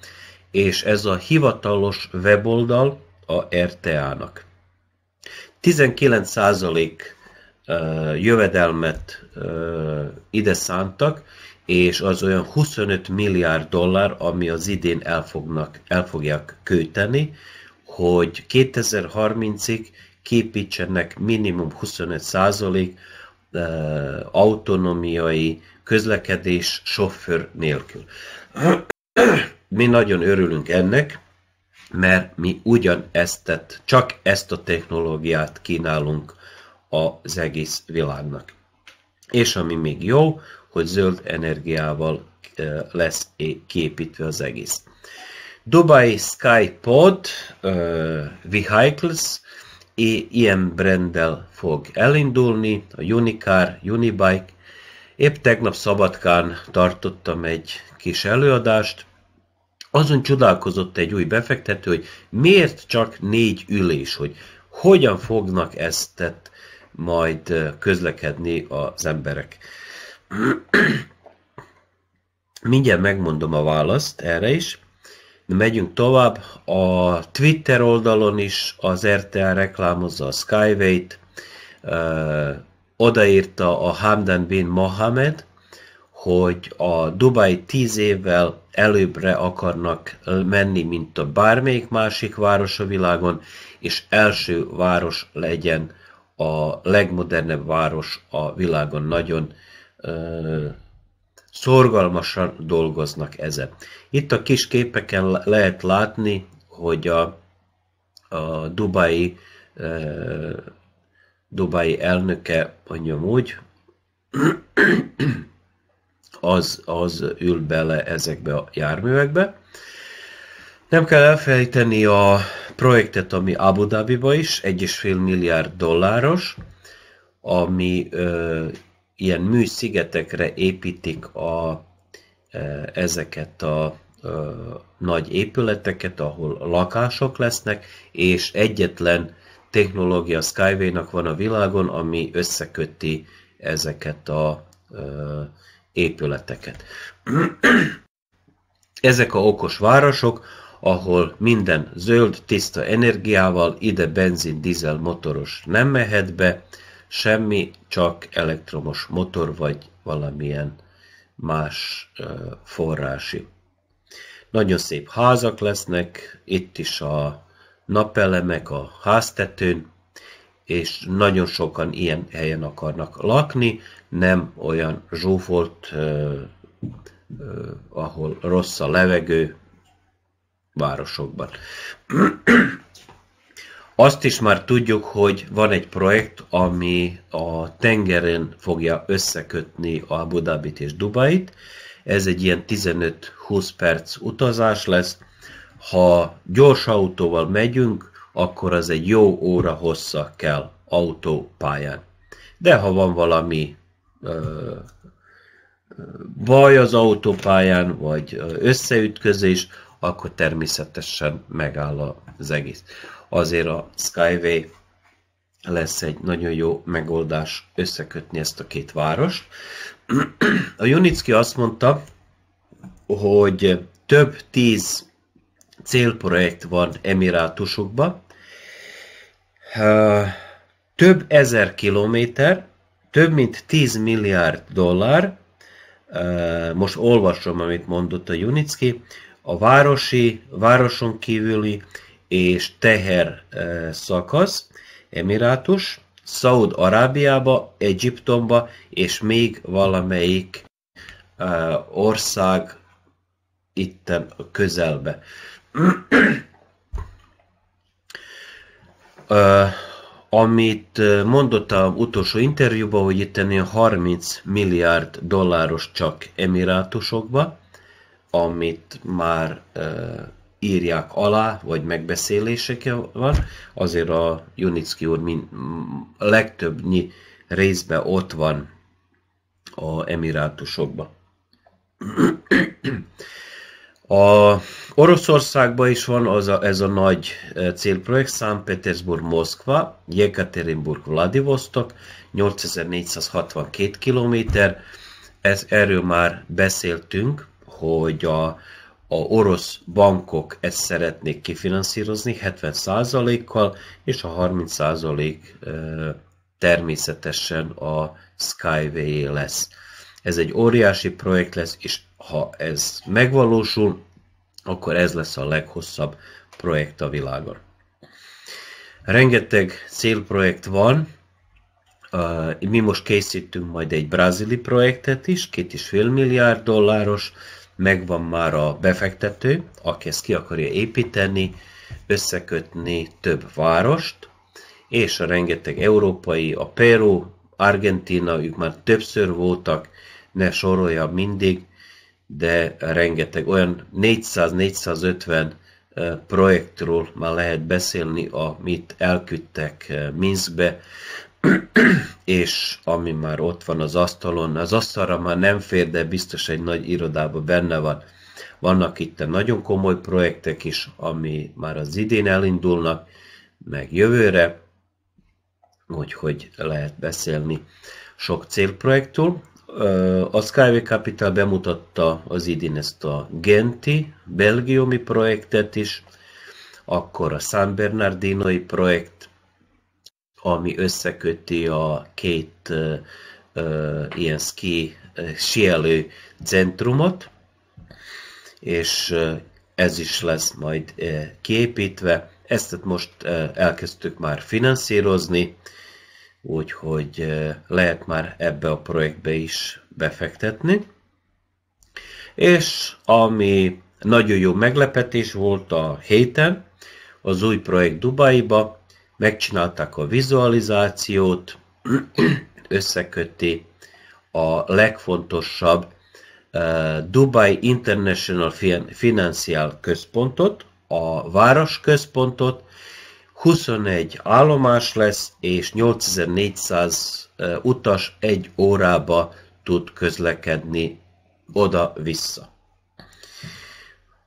és ez a hivatalos weboldal a RTA-nak. 19% e, jövedelmet ide szántak, és az olyan 25 milliárd dollár, ami az idén el, fognak, el fogják költeni, hogy 2030-ig képítsenek minimum 25% autonómiai közlekedés sofőr nélkül. Mi nagyon örülünk ennek, mert mi ugyan ezt tett, csak ezt a technológiát kínálunk az egész világnak. És ami még jó, hogy zöld energiával eh, lesz képítve az egész. Dubai Skypod uh, eh, Vehicles ilyen brendel fog elindulni, a Unicar, Unibike. Épp tegnap Szabadkán tartottam egy kis előadást, azon csodálkozott egy új befektető, hogy miért csak négy ülés, hogy hogyan fognak ezt majd eh, közlekedni az emberek. Mindjárt megmondom a választ erre is. De megyünk tovább. A Twitter oldalon is az RTL reklámozza a Skyway-t. Odaírta a Hamdan bin Mohamed, hogy a Dubai 10 évvel előbbre akarnak menni, mint a bármelyik másik város a világon, és első város legyen a legmodernebb város a világon. Nagyon szorgalmasan dolgoznak ezen. Itt a kis képeken lehet látni, hogy a, a dubai, e, dubai elnöke, mondjam úgy, az, az ül bele ezekbe a járművekbe. Nem kell elfelejteni a projektet, ami Abu Dhabiba is, 1,5 milliárd dolláros, ami ö, ilyen műszigetekre építik a, e, ezeket a e, nagy épületeket, ahol lakások lesznek, és egyetlen technológia Skyway-nak van a világon, ami összeköti ezeket a e, épületeket. Ezek a okos városok, ahol minden zöld, tiszta energiával, ide benzin, dizel motoros nem mehet be, Semmi, csak elektromos motor vagy valamilyen más forrási. Nagyon szép házak lesznek, itt is a napelemek a háztetőn, és nagyon sokan ilyen helyen akarnak lakni, nem olyan zsúfolt, ahol rossz a levegő városokban. Azt is már tudjuk, hogy van egy projekt, ami a tengeren fogja összekötni a Abu Dhabit és Dubait. Ez egy ilyen 15-20 perc utazás lesz. Ha gyors autóval megyünk, akkor az egy jó óra hossza kell autópályán. De ha van valami ö, baj az autópályán, vagy összeütközés, akkor természetesen megáll az egész azért a Skyway lesz egy nagyon jó megoldás összekötni ezt a két várost. A Junicki azt mondta, hogy több tíz célprojekt van emirátusokban, több ezer kilométer, több mint 10 milliárd dollár, most olvasom, amit mondott a Junicki, a városi, városon kívüli és teher eh, szakasz, Emirátus, Szaud-Arábiába, Egyiptomba, és még valamelyik eh, ország itten a közelbe. Eh, amit mondottam utolsó interjúban, hogy itt 30 milliárd dolláros csak emirátusokba, amit már uh, írják alá, vagy megbeszéléseke van, azért a Junicki úr mind, legtöbbnyi részben ott van a emirátusokban. A Oroszországban is van az a, ez a nagy eh, célprojekt, Szent Petersburg, Moszkva, Jekaterinburg, Vladivostok, 8462 km. Ez, erről már beszéltünk, hogy a a orosz bankok ezt szeretnék kifinanszírozni 70%-kal, és a 30% természetesen a Skyway lesz. Ez egy óriási projekt lesz, és ha ez megvalósul, akkor ez lesz a leghosszabb projekt a világon. Rengeteg célprojekt van, mi most készítünk majd egy brazili projektet is, két és fél milliárd dolláros, megvan már a befektető, aki ezt ki akarja építeni, összekötni több várost, és a rengeteg európai, a Peru, Argentina, ők már többször voltak, ne sorolja mindig, de rengeteg olyan 400-450 projektről már lehet beszélni, amit elküldtek Minskbe, és ami már ott van az asztalon, az asztalra már nem fér, de biztos egy nagy irodában benne van. Vannak itt a nagyon komoly projektek is, ami már az idén elindulnak, meg jövőre, úgyhogy lehet beszélni sok célprojektől. A Skyway Capital bemutatta az idén ezt a Genti, belgiumi projektet is, akkor a San Bernardinoi projekt, ami összeköti a két ö, ilyen ski sielő centrumot, és ez is lesz majd képítve. Ezt most elkezdtük már finanszírozni, úgyhogy lehet már ebbe a projektbe is befektetni. És ami nagyon jó meglepetés volt a héten, az új projekt Dubaiba, megcsinálták a vizualizációt, összeköti a legfontosabb eh, Dubai International Financial Központot, a város központot, 21 állomás lesz, és 8400 eh, utas egy órába tud közlekedni oda-vissza.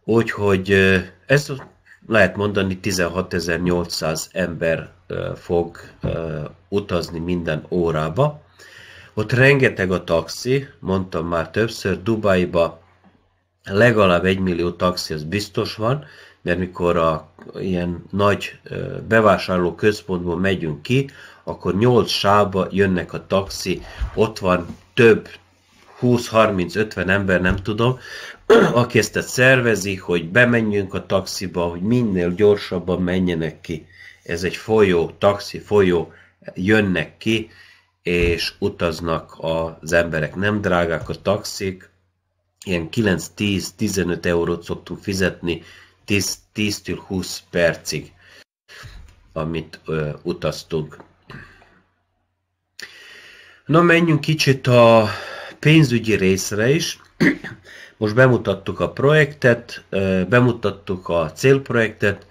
Úgyhogy eh, ez lehet mondani 16.800 ember fog utazni minden órába. Ott rengeteg a taxi, mondtam már többször, Dubaiba legalább 1 millió taxi az biztos van, mert mikor a ilyen nagy bevásárló központból megyünk ki, akkor 8 sávba jönnek a taxi, ott van több 20-30-50 ember, nem tudom, aki ezt szervezi, hogy bemenjünk a taxiba, hogy minél gyorsabban menjenek ki. Ez egy folyó, taxi folyó, jönnek ki, és utaznak az emberek. Nem drágák a taxik, ilyen 9-10-15 eurót szoktunk fizetni 10-20 percig, amit ö, utaztunk. Na menjünk kicsit a pénzügyi részre is. Most bemutattuk a projektet, bemutattuk a célprojektet,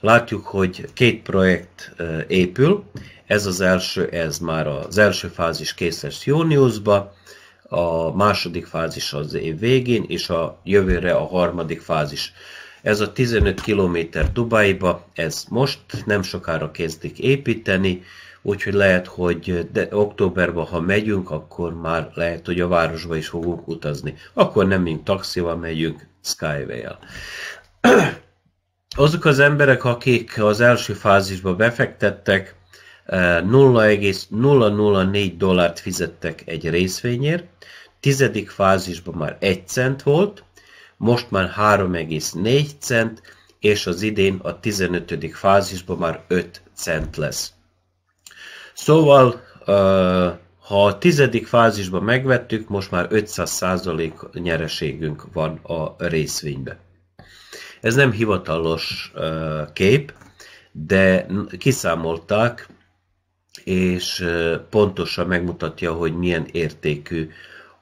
látjuk, hogy két projekt épül, ez az első, ez már az első fázis kész lesz a második fázis az év végén, és a jövőre a harmadik fázis. Ez a 15 km Dubajba. ez most nem sokára kezdik építeni, úgyhogy lehet, hogy de októberben, ha megyünk, akkor már lehet, hogy a városba is fogunk utazni. Akkor nem mint taxival megyünk, Skyway-el. Azok az emberek, akik az első fázisba befektettek, 0,004 eh, dollárt fizettek egy részvényért, tizedik fázisban már 1 cent volt, most már 3,4 cent, és az idén a 15. fázisban már 5 cent lesz. Szóval ha a tizedik fázisban megvettük, most már 500% nyereségünk van a részvénybe. Ez nem hivatalos kép, de kiszámolták, és pontosan megmutatja, hogy milyen értékű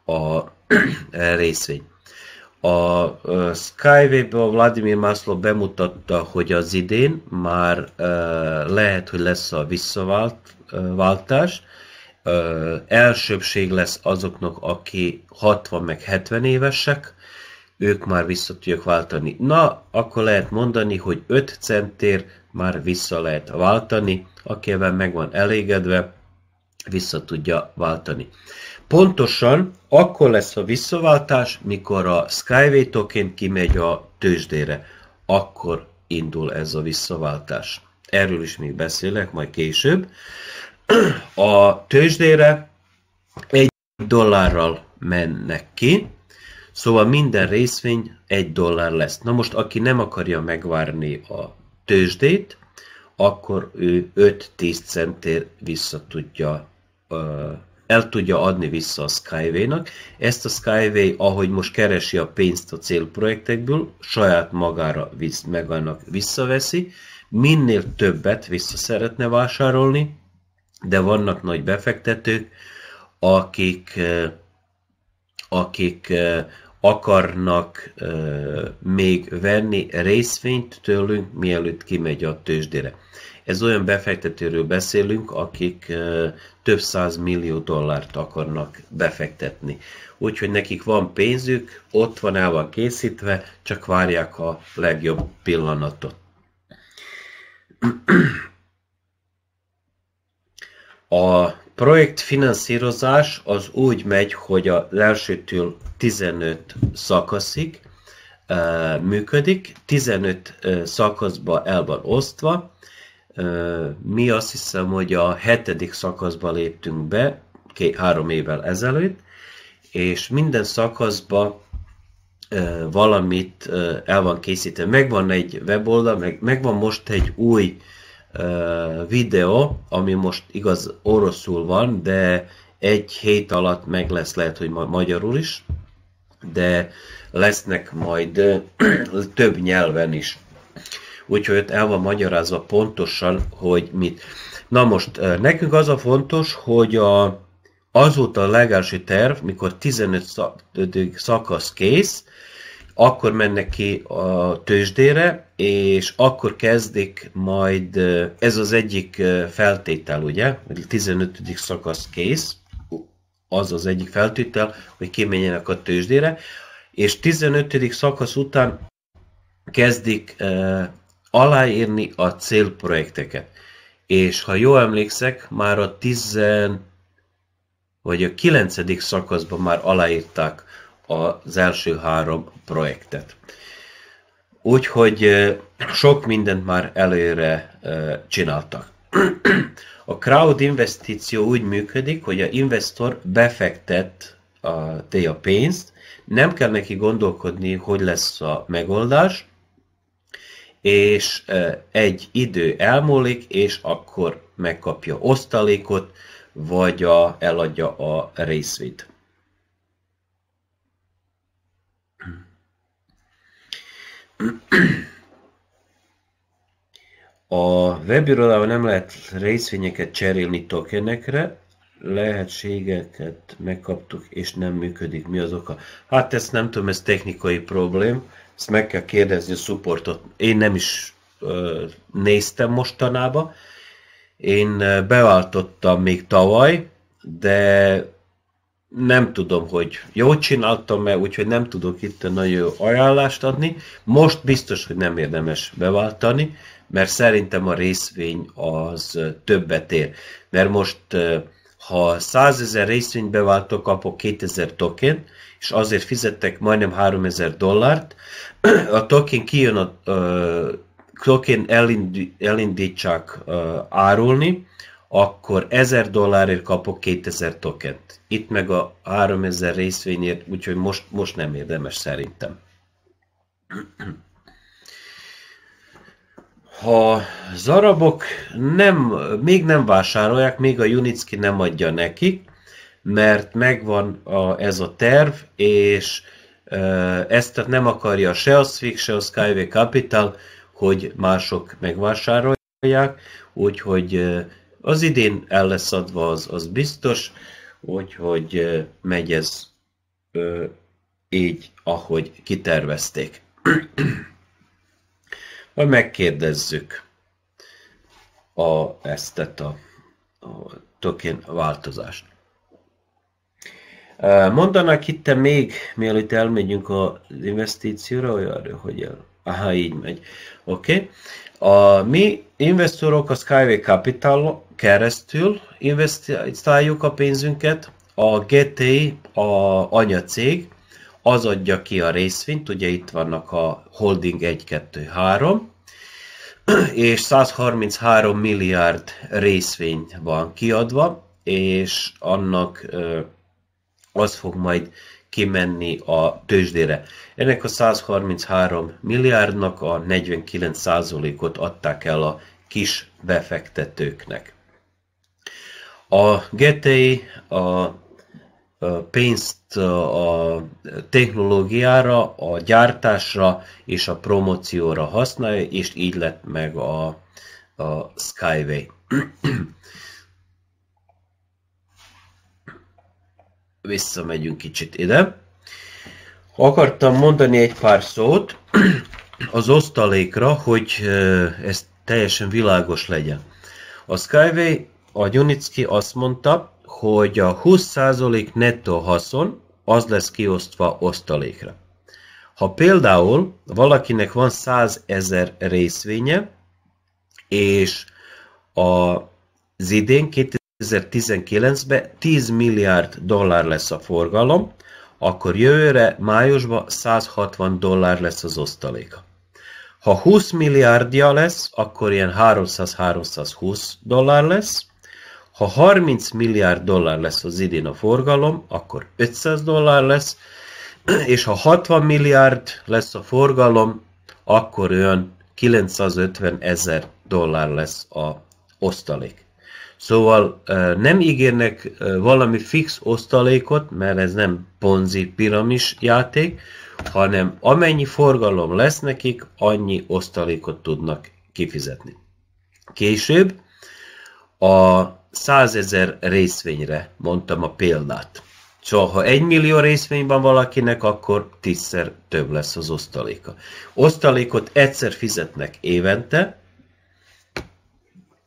a részvény. A Skyway-ből Vladimir Maslow bemutatta, hogy az idén már lehet, hogy lesz a visszaváltás, elsőbség lesz azoknak, aki 60 meg 70 évesek, ők már vissza tudják váltani. Na, akkor lehet mondani, hogy 5 centér már vissza lehet váltani, akivel meg van elégedve, vissza tudja váltani. Pontosan akkor lesz a visszaváltás, mikor a Skyway token kimegy a tőzsdére. Akkor indul ez a visszaváltás. Erről is még beszélek, majd később. A tőzsdére egy dollárral mennek ki, szóval minden részvény egy dollár lesz. Na most, aki nem akarja megvárni a tőzsdét, akkor ő 5-10 centért vissza tudja el tudja adni vissza a Skyway-nak. Ezt a Skyway, ahogy most keresi a pénzt a célprojektekből, saját magára visz, annak visszaveszi, minél többet vissza szeretne vásárolni, de vannak nagy befektetők, akik, eh, akik eh, akarnak eh, még venni részvényt tőlünk, mielőtt kimegy a tőzsdére. Ez olyan befektetőről beszélünk, akik több száz millió dollárt akarnak befektetni. Úgyhogy nekik van pénzük, ott van el van készítve, csak várják a legjobb pillanatot. A projekt finanszírozás az úgy megy, hogy a elsőtől 15 szakaszig működik, 15 szakaszba el van osztva, mi azt hiszem, hogy a hetedik szakaszba léptünk be, két, három évvel ezelőtt, és minden szakaszba valamit el van készítve. Megvan egy weboldal, meg, megvan most egy új videó, ami most igaz oroszul van, de egy hét alatt meg lesz lehet, hogy ma magyarul is, de lesznek majd több nyelven is úgyhogy ott el van magyarázva pontosan, hogy mit. Na most eh, nekünk az a fontos, hogy a, azóta a legelső terv, mikor 15 szakasz kész, akkor mennek ki a tőzsdére, és akkor kezdik majd, eh, ez az egyik eh, feltétel, ugye, hogy 15. szakasz kész, az az egyik feltétel, hogy kimenjenek a tőzsdére, és 15. szakasz után kezdik aláírni a célprojekteket. És ha jól emlékszek, már a 10 vagy a 9. szakaszban már aláírták az első három projektet. Úgyhogy sok mindent már előre csináltak. A crowd investíció úgy működik, hogy a investor befektet a, te a pénzt, nem kell neki gondolkodni, hogy lesz a megoldás, és egy idő elmúlik, és akkor megkapja osztalékot, vagy a, eladja a részvét. A webirodában nem lehet részvényeket cserélni tokenekre, lehetségeket megkaptuk, és nem működik. Mi az oka? Hát ezt nem tudom, ez technikai problém. Ezt meg kell kérdezni a supportot. Én nem is néztem mostanába. Én beváltottam még tavaly, de nem tudom, hogy Jó csináltam mert úgyhogy nem tudok itt nagyon jó ajánlást adni. Most biztos, hogy nem érdemes beváltani, mert szerintem a részvény az többet ér. Mert most ha 100 ezer részvénybeváltó kapok 2000 token, és azért fizettek majdnem 3000 dollárt, a token kijön a, a token elindí, elindítsák árulni, akkor 1000 dollárért kapok 2000 tokent. Itt meg a 3000 részvényért, úgyhogy most, most nem érdemes szerintem. ha az arabok nem, még nem vásárolják, még a Junicki nem adja neki, mert megvan a, ez a terv, és ezt nem akarja se a Swig, se a Skyway Capital, hogy mások megvásárolják, úgyhogy az idén el lesz adva az, az biztos, úgyhogy megy ez így, ahogy kitervezték. Majd megkérdezzük a, ezt, a, a tökén változást. Mondanak itt még, mielőtt elmegyünk az investícióra, olyan, hogy el. Aha, így megy. Oké. Okay. A, mi investorok a Skyway Capital keresztül investáljuk a pénzünket, a GTI, a anyacég, az adja ki a részvényt, ugye itt vannak a holding 1, 2, 3, és 133 milliárd részvény van kiadva, és annak az fog majd kimenni a tőzsdére. Ennek a 133 milliárdnak a 49%-ot adták el a kis befektetőknek. A GTI a pénzt a technológiára, a gyártásra és a promócióra használja, és így lett meg a, a Skyway. Visszamegyünk kicsit ide. Akartam mondani egy pár szót az osztalékra, hogy ez teljesen világos legyen. A Skyway, a Junicki azt mondta, hogy a 20% nettó haszon az lesz kiosztva osztalékra. Ha például valakinek van 100 ezer részvénye, és az idén 2019-ben 10 milliárd dollár lesz a forgalom, akkor jövőre májusban 160 dollár lesz az osztaléka. Ha 20 milliárdja lesz, akkor ilyen 300-320 dollár lesz, ha 30 milliárd dollár lesz az idén a forgalom, akkor 500 dollár lesz, és ha 60 milliárd lesz a forgalom, akkor olyan 950 ezer dollár lesz a osztalék. Szóval nem ígérnek valami fix osztalékot, mert ez nem ponzi piramis játék, hanem amennyi forgalom lesz nekik, annyi osztalékot tudnak kifizetni. Később a százezer részvényre mondtam a példát. Szóval, ha egy millió részvény van valakinek, akkor tízszer több lesz az osztaléka. Osztalékot egyszer fizetnek évente,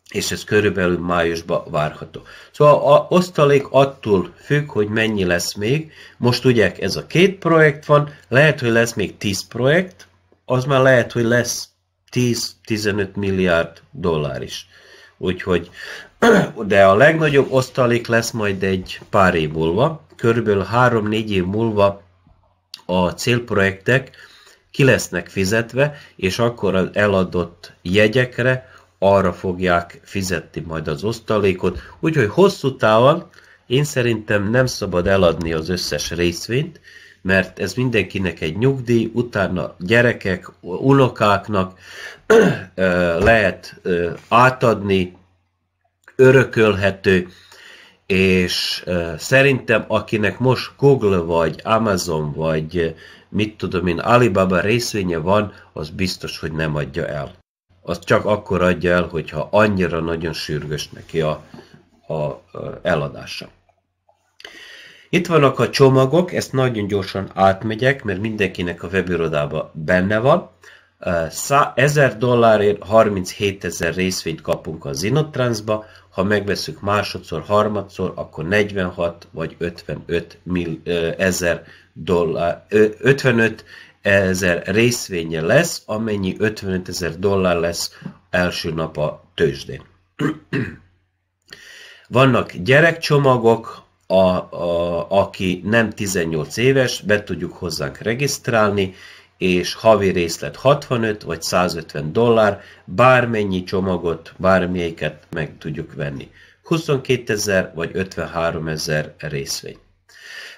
és ez körülbelül májusban várható. Szóval a osztalék attól függ, hogy mennyi lesz még. Most ugye ez a két projekt van, lehet, hogy lesz még 10 projekt, az már lehet, hogy lesz 10-15 milliárd dollár is. Úgyhogy de a legnagyobb osztalék lesz majd egy pár év múlva, körülbelül három-négy év múlva a célprojektek ki lesznek fizetve, és akkor az eladott jegyekre arra fogják fizetni majd az osztalékot. Úgyhogy hosszú távon én szerintem nem szabad eladni az összes részvényt, mert ez mindenkinek egy nyugdíj, utána gyerekek, unokáknak lehet átadni, örökölhető, és szerintem akinek most Google vagy Amazon vagy mit tudom én, Alibaba részvénye van, az biztos, hogy nem adja el. Az csak akkor adja el, hogyha annyira nagyon sürgős neki a, a, a eladása. Itt vannak a csomagok, ezt nagyon gyorsan átmegyek, mert mindenkinek a webirodában benne van. 1000 dollárért 37 ezer részvényt kapunk a Zinotransba, ha megveszük másodszor, harmadszor, akkor 46 vagy 55 mil, ezer dollár, 55 ezer részvénye lesz, amennyi 55 ezer dollár lesz első nap a tőzsdén. Vannak gyerekcsomagok, a, a, aki nem 18 éves, be tudjuk hozzánk regisztrálni, és havi részlet 65 vagy 150 dollár, bármennyi csomagot, bármelyiket meg tudjuk venni. 22 ezer vagy 53 ezer részvény.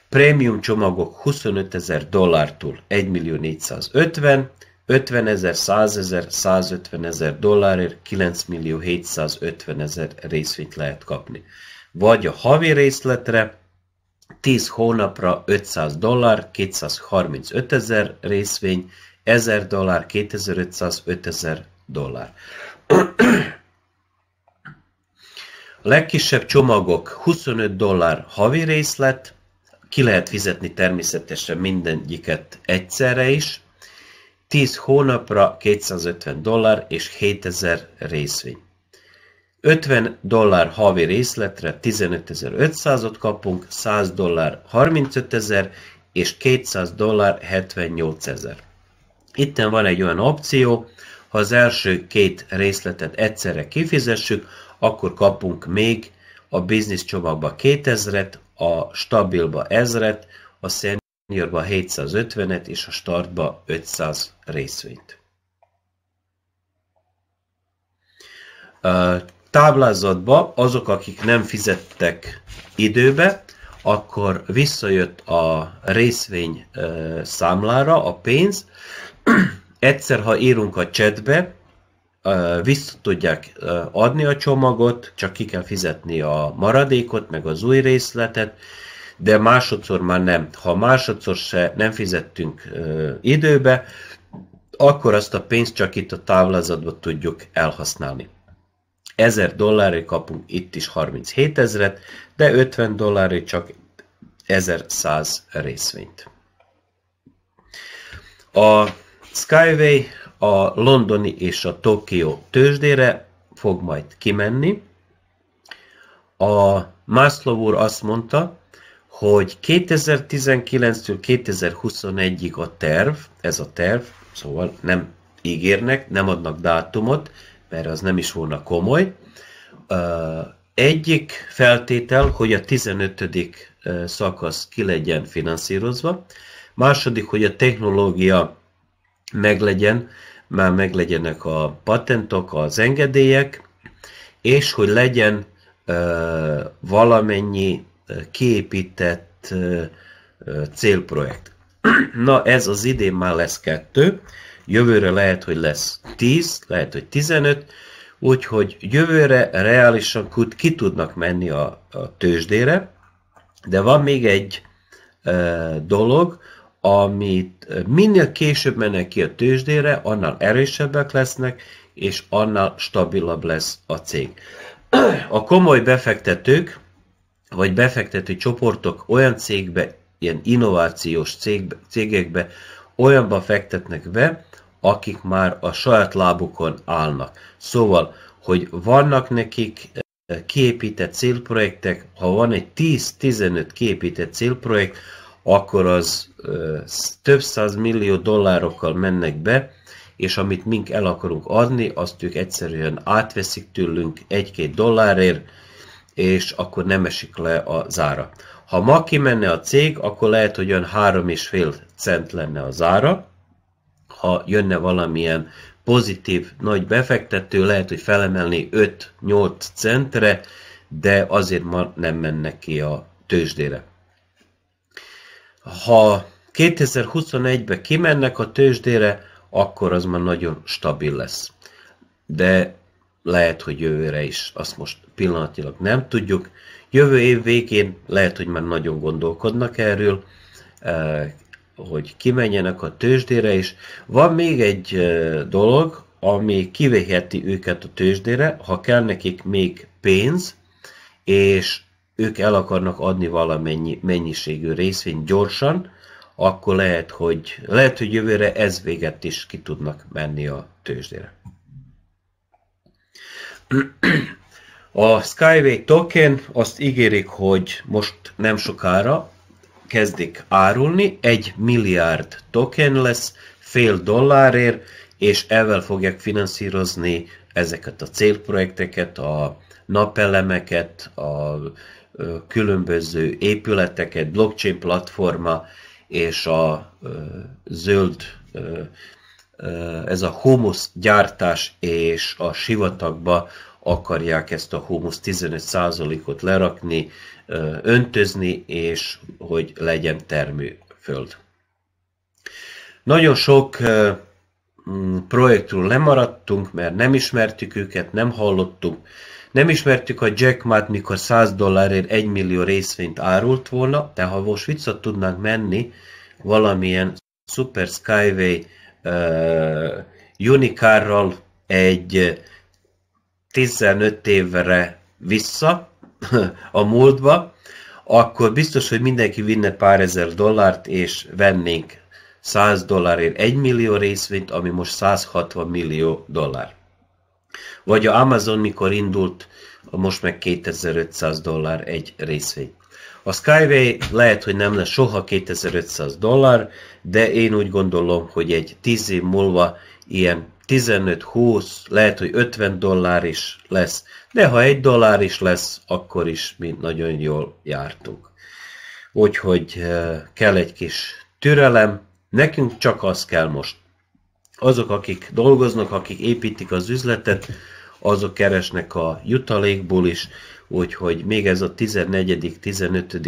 Prémium csomagok 25 ezer dollártól 1 millió 450, 50 ezer, 100 ezer, 150 ezer dollárért 9 millió 750 ezer részvényt lehet kapni. Vagy a havi részletre 10 hónapra 500 dollár, 235 ezer részvény, 1000 dollár, 2500, 5000 dollár. A legkisebb csomagok 25 dollár havi részlet, ki lehet fizetni természetesen mindegyiket egyszerre is, 10 hónapra 250 dollár és 7000 részvény. 50 dollár havi részletre 15.500-ot kapunk, 100 dollár 35.000 és 200 dollár 78.000. Itten van egy olyan opció, ha az első két részletet egyszerre kifizessük, akkor kapunk még a business csomagba 2000-et, a stabilba 1000-et, a seniorba 750-et és a startba 500 részvényt táblázatba azok, akik nem fizettek időbe, akkor visszajött a részvény számlára a pénz. Egyszer, ha írunk a csetbe, vissza tudják adni a csomagot, csak ki kell fizetni a maradékot, meg az új részletet, de másodszor már nem. Ha másodszor se nem fizettünk időbe, akkor azt a pénzt csak itt a távlázatban tudjuk elhasználni. 1000 dollárért kapunk itt is 37 ezeret, de 50 dollárért csak 1100 részvényt. A Skyway a londoni és a Tokió tőzsdére fog majd kimenni. A Maslow úr azt mondta, hogy 2019-től 2021-ig a terv, ez a terv, szóval nem ígérnek, nem adnak dátumot, mert az nem is volna komoly. Egyik feltétel, hogy a 15. szakasz ki legyen finanszírozva, második, hogy a technológia meglegyen, már meglegyenek a patentok, az engedélyek, és hogy legyen valamennyi kiépített célprojekt. Na, ez az idén már lesz kettő, jövőre lehet, hogy lesz 10, lehet, hogy 15, úgyhogy jövőre reálisan ki tudnak menni a, a tőzsdére, de van még egy e, dolog, amit minél később mennek ki a tőzsdére, annál erősebbek lesznek, és annál stabilabb lesz a cég. A komoly befektetők, vagy befektető csoportok olyan cégbe, ilyen innovációs cégbe, cégekbe, olyanba fektetnek be, akik már a saját lábukon állnak. Szóval, hogy vannak nekik eh, kiépített célprojektek, ha van egy 10-15 kiépített célprojekt, akkor az eh, több száz millió dollárokkal mennek be, és amit mink el akarunk adni, azt ők egyszerűen átveszik tőlünk egy-két dollárért, és akkor nem esik le a zára. Ha ma kimenne a cég, akkor lehet, hogy olyan három és fél cent lenne az ára. Ha jönne valamilyen pozitív nagy befektető, lehet, hogy felemelni 5-8 centre, de azért ma nem menne ki a tőzsdére. Ha 2021-ben kimennek a tőzsdére, akkor az már nagyon stabil lesz. De lehet, hogy jövőre is, azt most pillanatilag nem tudjuk. Jövő év végén lehet, hogy már nagyon gondolkodnak erről, eh, hogy kimenjenek a tőzsdére, is. van még egy eh, dolog, ami kiveheti őket a tőzsdére, ha kell nekik még pénz, és ők el akarnak adni valamennyi mennyiségű részvényt gyorsan, akkor lehet, hogy, lehet, hogy jövőre ez véget is ki tudnak menni a tőzsdére. A Skyway token azt ígérik, hogy most nem sokára kezdik árulni, egy milliárd token lesz, fél dollárért, és ezzel fogják finanszírozni ezeket a célprojekteket, a napelemeket, a különböző épületeket, blockchain platforma és a zöld, ez a humusz gyártás és a sivatagba akarják ezt a humusz 15%-ot lerakni, öntözni, és hogy legyen termőföld. Nagyon sok mm, projektről lemaradtunk, mert nem ismertük őket, nem hallottunk. Nem ismertük a Jack ma mikor 100 dollárért 1 millió részvényt árult volna, de ha most vissza tudnánk menni valamilyen Super Skyway uh, Unicarral egy 15 évre vissza a múltba, akkor biztos, hogy mindenki vinne pár ezer dollárt, és vennénk 100 dollárért 1 millió részvényt, ami most 160 millió dollár. Vagy a Amazon, mikor indult, most meg 2500 dollár egy részvény. A Skyway lehet, hogy nem lesz soha 2500 dollár, de én úgy gondolom, hogy egy 10 év múlva ilyen 15-20, lehet, hogy 50 dollár is lesz, de ha egy dollár is lesz, akkor is mi nagyon jól jártunk. Úgyhogy eh, kell egy kis türelem, nekünk csak az kell most. Azok, akik dolgoznak, akik építik az üzletet, azok keresnek a jutalékból is, úgyhogy még ez a 14., 15.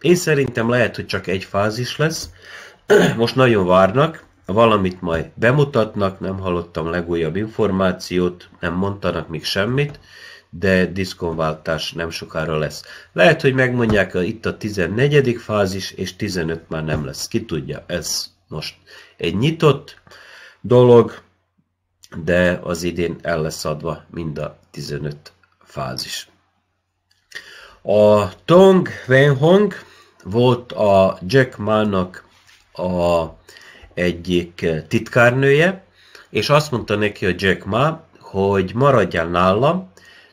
Én szerintem lehet, hogy csak egy fázis lesz. Most nagyon várnak, valamit majd bemutatnak, nem hallottam legújabb információt, nem mondtanak még semmit, de diszkonváltás nem sokára lesz. Lehet, hogy megmondják hogy itt a 14. fázis, és 15 már nem lesz. Ki tudja, ez most egy nyitott dolog, de az idén el lesz adva mind a 15 fázis. A Tong Wenhong volt a Jack Ma-nak a egyik eh, titkárnője, és azt mondta neki a Jack Ma, hogy maradjál nálam,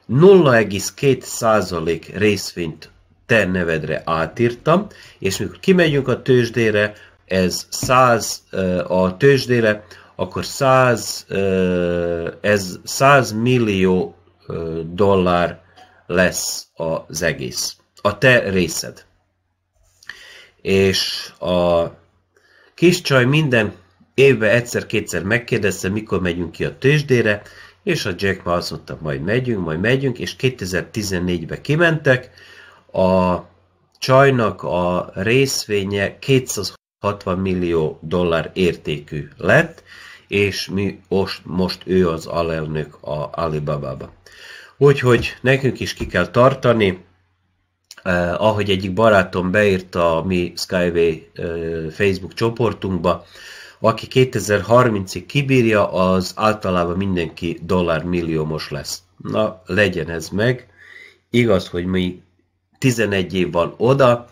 0,2% részvényt te nevedre átírtam, és mikor kimegyünk a tőzsdére, ez 100 eh, a tőzsdére, akkor 100, eh, ez 100 millió dollár lesz az egész. A te részed. És a Kis csaj minden évben egyszer-kétszer megkérdezte, mikor megyünk ki a tőzsdére, és a Jack ma azt mondta, majd megyünk, majd megyünk, és 2014-ben kimentek, a csajnak a részvénye 260 millió dollár értékű lett, és mi most, most ő az alelnök a Alibaba-ba. Úgyhogy nekünk is ki kell tartani, eh, ahogy egyik barátom beírta a mi Skyway eh, Facebook csoportunkba, aki 2030-ig kibírja, az általában mindenki dollármilliómos lesz. Na, legyen ez meg. Igaz, hogy mi 11 év van oda,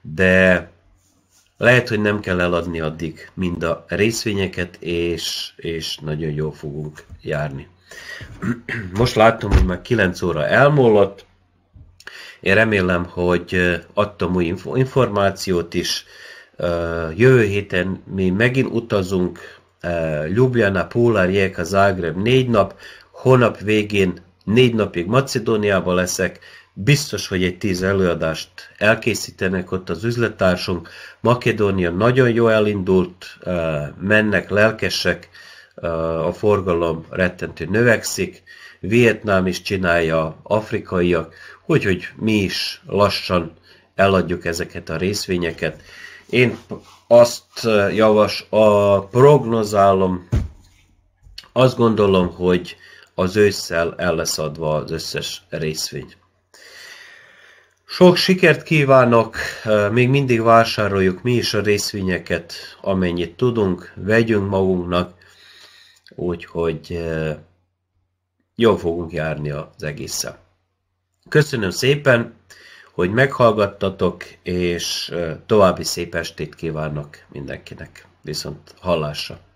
de lehet, hogy nem kell eladni addig mind a részvényeket, és, és nagyon jól fogunk járni. Most látom, hogy már 9 óra elmúlott, én remélem, hogy adtam új információt is. Jövő héten mi megint utazunk Ljubljana, Pólar, Rijeka, Zágreb négy nap, hónap végén négy napig Macedóniában leszek, biztos, hogy egy tíz előadást elkészítenek ott az üzlettársunk. Makedónia nagyon jó elindult, mennek lelkesek, a forgalom rettentő növekszik, Vietnám is csinálja, afrikaiak, hogy, hogy mi is lassan eladjuk ezeket a részvényeket. Én azt eh, javas, a prognozálom, azt gondolom, hogy az ősszel el lesz adva az összes részvény. Sok sikert kívánok, eh, még mindig vásároljuk mi is a részvényeket, amennyit tudunk, vegyünk magunknak, úgyhogy eh, jól fogunk járni az egészen. Köszönöm szépen, hogy meghallgattatok, és további szép estét kívánok mindenkinek. Viszont hallásra!